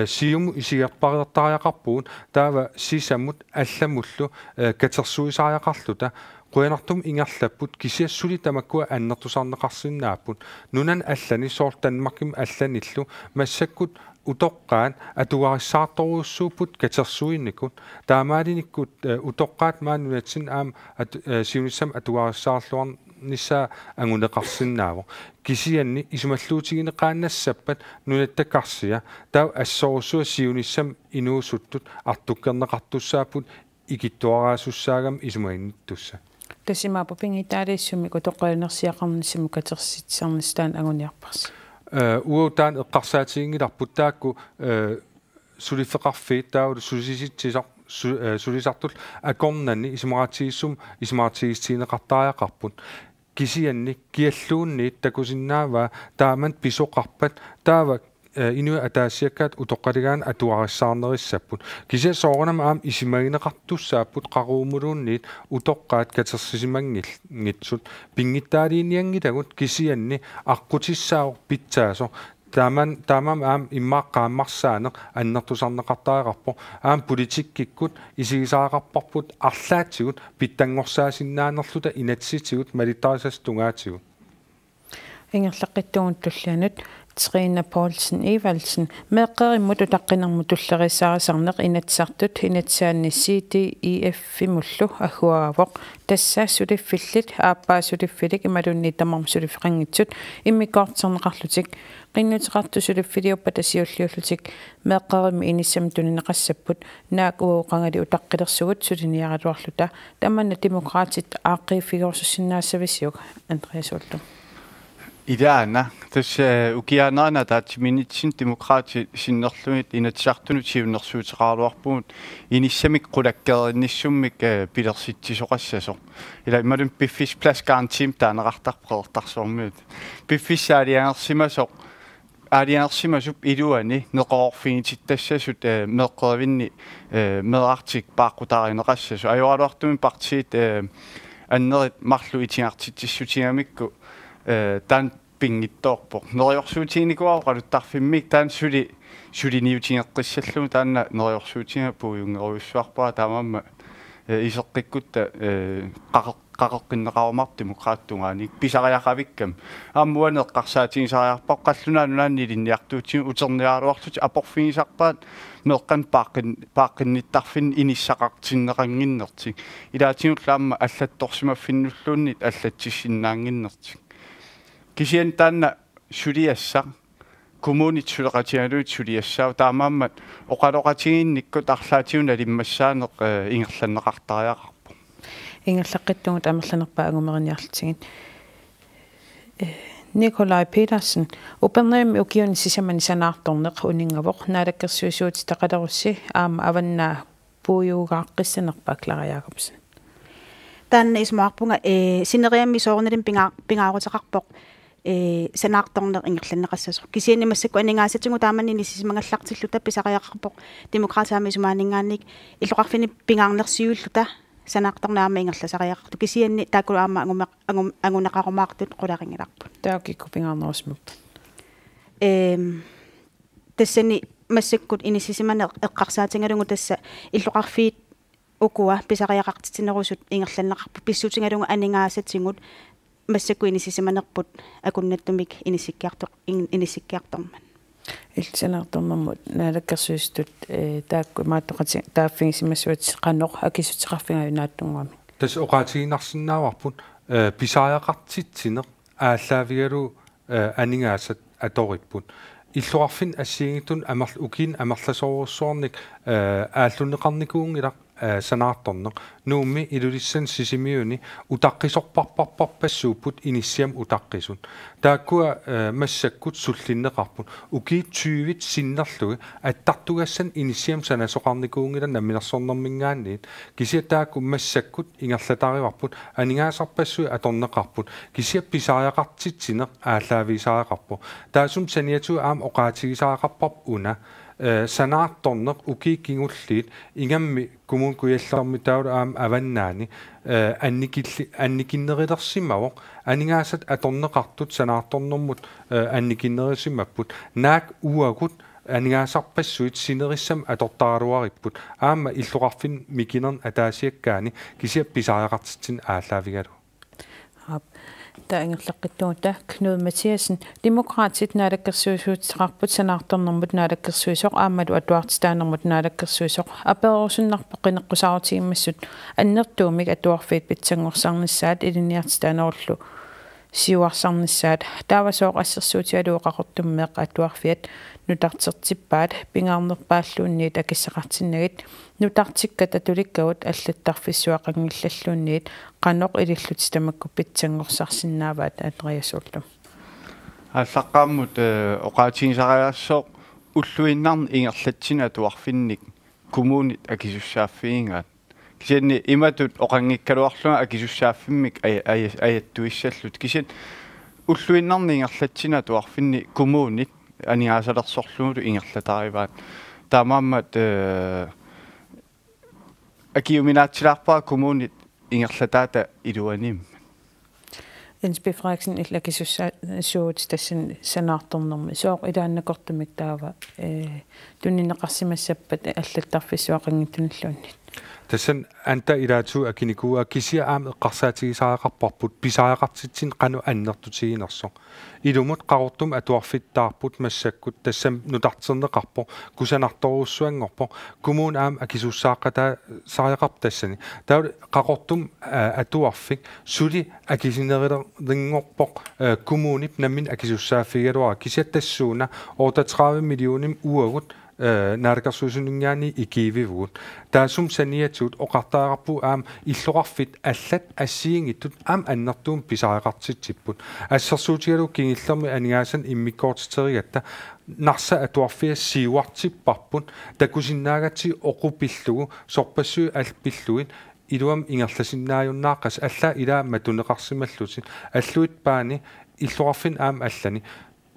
сиуму исигерпариертариақарпугут таава сисаммут алламуллу катерсуисаариақарлута quyanartum ingerlapput kisiassuli tamakkua annertusarneqarsinnaaput nunan allani soortanmarkim allanillu massakkut utoqqaan atuarissaartoruussuupput katersuinnikut taamaalinikku eh, utoqqaat maannunatsin aam eh, siunissam atuarissaarluar nissa anguneqarsinnaavo kisianni isumalluutigineqaannassapat nunattakkarsia taa assorussua siunissam inuusuttut artukkerneqartussaapput ikittuaraasussаагam isumainittussa тасима попингитаалиссуми кутоққалинерсиақарни симукатерситсарнис таан агуниарпарс э уутаан эққарсаатиингиларпут таакку э сулиффеқарфиит таавлу сулисиситсисар э, сулисартул акорнани исмаратигиссум исмаратигистиинеқартариақарпут кисианни киаллуунни такусиннаава тааман писоқарпат таава inu ataasiakkaat utoqqaligaan atuarissaarnerissapпут кисе соорнам аам исимагинеқартуссааппут қаруумулуунниит утоққаат катерсисимангил гитсут пингиттаалииниангилагут кисианни аққутиссааур питсаасо таман тамам аам иммааққааммарсаанеқ аннертусарнеқартаариқарпо аам политиккиккут исигисаақарпарпут арлаатигут питтангорсаасиннаанерлута инатситигут малиттарисас тугаатигут ингерлаққиттугун туллаанут Katrine Poulsen Evaldsen meqqerimmutu taqqinermu tullerisarisarneq inatsartut inatsaannissiiti IF-imullu aguaravoq тассаассулиффилlit ааппаассулиффилик ималунни тамармсулиффеқангитсут иммиккоортернеқарлутик qinnuteqartusuliffidiuppa tasiulliullutik meqqarimi inissam tunineqassapпut naak uuqangali utaqqilersugut suliniaraluarluta tamanna demokraatit aaqqiiffiguorsussinnaassavissiuk Andreas Ultum Идяана тэс укианаана таатиминитсин демокраати синнерлугит инатсартунут сивнерсуутеқарлуарпугут иниссамик қулаккеринниссуммик э, пилерситсисоқассасо ила ималун пиффис плас гарантим таанеқартарпеқартарсуармиут пиффис аалианерсимасоқ аалианерсимасуп илуани неқоорфинититтассасут э, меққервинни э, меартик пааққутаринеқассасу ажоалуартуми партиит аннерит марлу итингартитсиссутингамикку таан пингиттоорпоқ нериорсуутиникуаа қалуттарфиммик таан сули сулиниутингеққиссаллугу таанна нериорсуутинга пуйунгеруйуссуарпаа таамамма исеққиккутта қақеқ qaqeqqinnaqarumaqtimu qaattungaani pisariaqavikkam aammuaneqqarsaatigisariarpaq qallunaa nunaanni linniartuutsi uterniaaruarlut aporfigisarpaat meqqan paaqqin paaqqinittarfin inissaqartinneqanginnertik ilaatinullaamma allattorsimaffinnulluunnit allatsisinnaanginnertik кисиан таанна сулиассақ кумуунит сулеқатигалуит сулиассаа таамааммат оқалоқатигиинникку тарлаатиуна лиммассаанеқ ингерланнеқартариақарпу ингерлаққиттугут амерланерпа агумериниарлутигит Nikolai Petersen. Upenrim ukiun sisämän sanartorneq uningavoq naalakkersuisuuti taqalerussi aam avanna puuyuugaaqqissinerpa klariaaqapsin. Tan ismaarpunga e sineriammi soornelim pinga pingaarutaqarpoq э санаарторнер ингерланнеқассасо кисианимассаку анингаасатигу тааманни сисимангаллартиллута писариақарпоқ демократиами сумаанингаанник иллоқарфини пингаарнерсиуллута санаарторнаама ингерласариақарту кисианни таакулу аама ангуме ангунеқарумаартут қуларингиларпут таакикку пингаарнерусмуп эм тассани массаккут инисисимане эққарсаатингалугу тасса иллоқарфиит укуа писариақартитинерусут ингерланнеқарпу писсутингалугу анингаасатингут массакку инисисиманерпут акуннаттумик инисиккиартор инисиккиарторма илсанартормаммут наалаккэрсуистут таакку мааттоқати тааффигисимассуат каннор акисутиқарфингаю нааттунгуами тас оқаатигинарсинааварпут писааяқартитсинеқ ааллаавигалу анингаасат аториппут иллуарфин ассигингтун амарлу укин амерласоруссуарник ааллунеқарникуунгилақ Э, санаарторнеq нуумми илулиссан сисимиуни утаққисорпарпарпарпассууппут иниссиам утаққисун тааккуа э, массаккут суллиннеқарпут укиитсуивит синнарлуги аттартугассан иниссиам санасоқарникуунгила намминерсорнэрмингаанниит кисия таакку массаккут ингерлатаариварпут анигаасарпассуи аторнеқарпут кисия писариақартитсинеқ аалаависариақарпу таасум саниату аам оқаатигисариақарпарп уна Э, санаарторнеқ укииккигуллиит ингамми кумункуялларми таул аам аваннаани э, анникилли анникиннерилэрсимавоқ анингаасат аторнеқартут санаарторнэрмут э, анникиннерисимаппут наак уагут ангаасарпассуит синериссам атортааруариппут аама иллуқарфин микинерн атаасиаккаани кисиап писааяқартитсин аалаавигалу таангерлаққиттугута Кнуд Матиасен демократит наалаккерсуусуутсақарпут санаарторнэрмут наалаккерсуусоқ аамалу атуартитаанермут наалаккерсуусоқ аперерусуннарпеқ қинеққусаарутигиммассут аннертуумик атуарфиит питсангорсарнissaат илиниартитаанеруллу сиуарсарнissaат таавасооқ ассерсуутиалууқақортуммеқ атуарфиат нутартертиппаат пингаарнерпааллуунниит акиссақартиннагит нутартикка татуликкавут аллаттарфиссуақангиллаллуунниит канақ илиллути тамаккуппит сангорсарсиннааваат атриасууллу аллаққааммут э, оқаатингисариассоо уллуиннарни ингерлатсина туарфинник коммуунит акисуссааффиингаат кисианни иматут оқангиккалуарлуна акисуссааффиммик ая аяттуиссаллут кисин уллуиннарни ингерлатсина туарфинни коммуунит аниаасалерсорлугу ингерлатариваат таамааммат акиуминаатсилаарпаа коммуунит ингерлатаата илуаним Jens B. Frederiksen illa kisuut tassin sanaartornermi suaq ilaannakortumik taava tunninneqarsimassappat allattarfissuaqanngittunilluunnit тассан анта илаатсуу акиникуа кисиа аама эққарсаатигисаарақарпарпут писаарақартитсин қану аннертутигинерсо илумут қарортум атуарфиттаарпут массаккут тассам нутартернеқарпо кусанарторуссуангорпо кумуун аама акисуссааққатаа сариақарп тассани тау қарортум атуарфик сули акисинерилернингорпоқ кумуунит наммин акисуссааффигалуара кисиаттассууна 38 миллионим уагут nærgarssusunungaani ikiivivuut taasum saniatsuut oqartaaqarpu aam illuqarfit аллат ассиингиттут аам аннартуум писаақартитсиппут ассерсуутигалук кингиллэрми анигаасан иммиккоортитеригатта нарса атуарфиа сиуартиппарпут такусиннаагатси оқупиллугу сорпассуи алпиллугит илуам ингерласиннаажуннааққас аллаа илаа матунеқарсималлутит аллуит паани иллуарфин аам аллани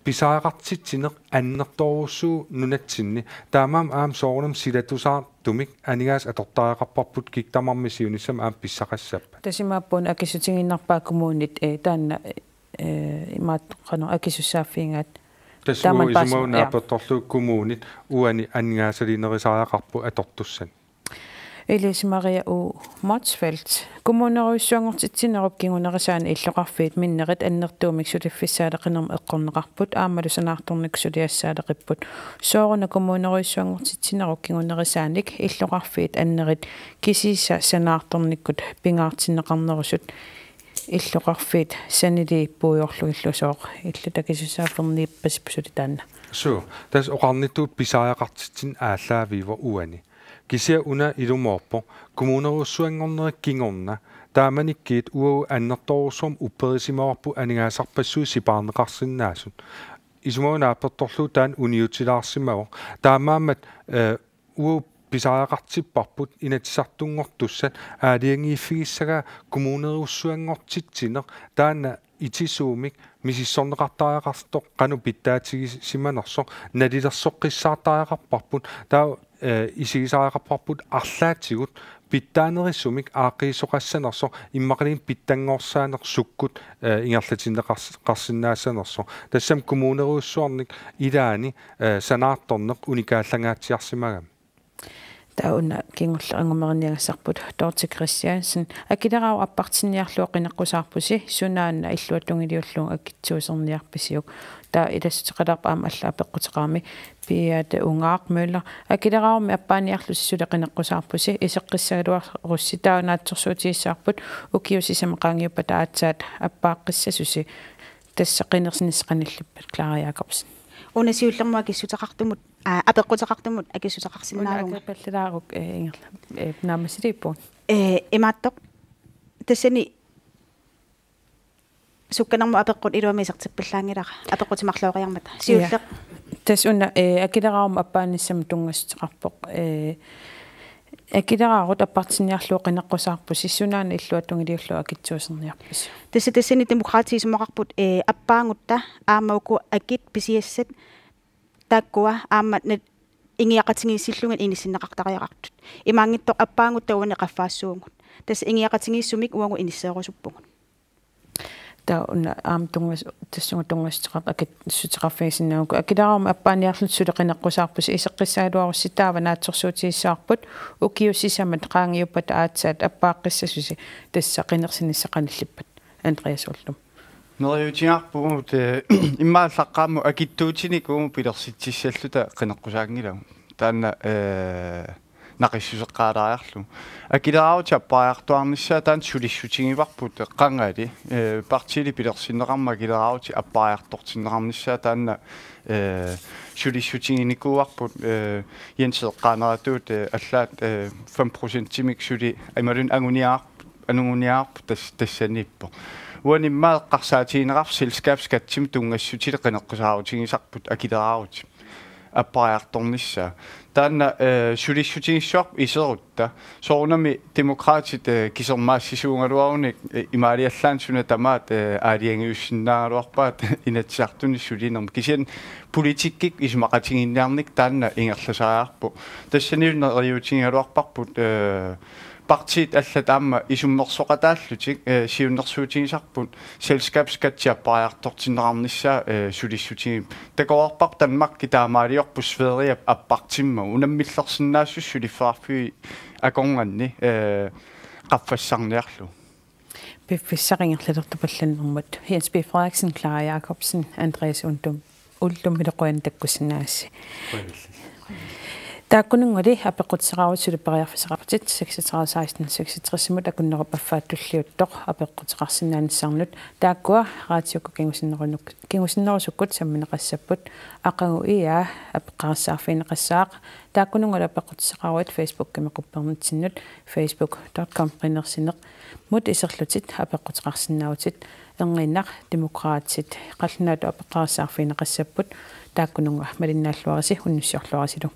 pisaaratsitsinä annertoosu nunatsinni taamam aam soornum silatusaar tumik anigas atortaaqarparput kiktamarmi siunissam aam pissaqassappa tasimaappuun akisutinginnarpaakumuunnit e taanna e äh, imaatqano akisussaafingaat tasimaappuun naapertorluuk kumuunit uani anigasalinerisaaqarpu atortussan Elise Maria U. Motsfeldt. Kommuneruissuangortitsinerup kingunerisaana illoqarfiit minnerit annertuumiksuliffiссaalaqinnerm eqqorneqarput aamalusanaartorniksuliassaalaqipput sooruna kommuneruissuangortitsinerup kingunerisaanik illoqarfiit annerit kisiissa sanaartornikkut pingaartinneqarnerusut иллоқарфит санили пуйорлугиллусоо иллатакисусаафернииппасипсули таанна суу тас оқарнитуут писааяқартитсин ааллаавиво уани кися уна илумоорпо кумунерусуангорнериккингорна тааманиккиит уау аннэрторусуум упперисимаварпу анигаасарпассуи сипаарнеқарсинаасут исумаунааппертторлуу таан униутилаарсимавоо таамааммат э, уау писаақартиппарпут инатисартунгортуссат аалиангииффигиссага кумунеруссуангортитсинеқ таана итисуумик мисиссорнеқартариақарто қану питтаатиги симанерсо налилерсоққиссаартариақарпарпут таа Э, исигисаарақарпарпут арлаатигут питтаанерissumik аақиисоқассанерсо иммақалин питтангорсаанер суккут э, ингерлатиннеқарсиннаассанерсо тассам коммунеруссуарник илаани э, санаарторнеқ уникааллагаатсиарсимагам тауна кингулла ангумерниагассарпут торти кристиансен акилерау аппартинниарлуоқинеққусаарпуси сунаанна иллуаттунгилиуллун аккитсуусерниарписиук та илассеқаларпаама аллаа пеққутеқарми пиаат унгаармюллер акилераарми аппааниарлу сисулеқинеққусаарпуси исеққиссагалуар русситаанаатсорсуутиссаарпут укиусисамеқаангиуппа таатсаат аппааққиссасуси тассақинерсинисқаниллиппат клариаақарпис унасиуллермуа киссутеқартумут апеққутеқартумут акиссутеқарсиминаарунга паллилаарук э, ингерлам э, наамасилиппуун э имааттоқ тассани сукканарму апеккут илуамисартиппаллаангилара апеккутимарлоориармат сиулле тас уна э акилераарму аппааниссам тунгассеқарпоқ э акилераарут э, аппартиниарлуу қинеққусаарпу сиссунаана иллуатунгилиуллу акитсуусерниарпис тасса тассани демократиисумақарпут э аппаангутта аамауку акит писиассат таккуа аамат ингиақатингиссиллуган инисиннеқартариақартут имаангиттоқ аппаангуттауани қаффаассуугут тасса ингиақатингиссумик уангу иниссеерусуппугут таа уна аам тунгас тассуга тунгастэкъа акит сутеқарфигисиннагуку акилаарама аппааниарлут сулеқинеққусаарпус исеққиссаалуарусситаава наатсорсуутиссаарпут укиуссисамат қаангиуппат аатсаат аппааққиссасуси тассақинерсиниссақаналлиппат андреас уллум нериутиарпугут иммааллаққаамму акиттуутиник ууму пилерситсиссаллута қинеққусаангилагу таанна э naqissuseqqaalaariarlu akilaaru tappaariartuarnissaa taan sulissutigivarput qangali eh, partili pilersinneqarma akilaaruti appaariartortinneqarnissaa taanna eh, sulissutiginikuarput eh, jenseqqaaneraatuut allaat 5% timik suli imalun anguniaar anunguniaarput tass tassanippo uanimmaa eqqarsaatiginerarf selskabskattim tungassutile qeneqqusaarutigisarput аппариарторнissaа таанна сулиссутигиссуарп исерутта соорнами демократит кисермаассисуунгалуаруник имаалиаллаан суна тамаат аалиангиуссиннааруарпаат инатсиартуни сулинерм кисиан политиккик исмақатигинниарник таанна ингерласаараарпу тассаниунериутигалуарпарпут э partit allataamma isummersoqataallutik eh, siunnersuutinisarpun selskapskatsiapparjartortinnerarnissaa eh, sulissutigim takoarpar Danmark kitaamaaliorpus Sveria appartimma unammillersinnaassussuli ferarfui akornganni eh, qaffassarniarlu Befissaringerlatertupallannermut Jens B. Frederiksen, Clara Jacobsen, Andreas Undum. Undum, hvad der går ind, der går sin næse. тааккунунгали апеққутсеқарусулиппариарфисеқарпатит 6616-66 такуннера паффааттуллиуттоқ апеққутеқарсинаанissarнут тааккуа раатиукку кигусиннерунук кигусиннерусуккут самминеқассаппут ақагу иа апеққарсаарфинеқассаақ тааккунунгала апеққутсеқаруат фейсбук кимеқуппернитсиннут facebook.com принерсинеқ мут исерлутит апеққутеқарсинаутит энгиннар демократит қаллунаату апеққарсаарфинеқассаппут тааккунунга малиннааллуариси хуннуссиорлуарисилу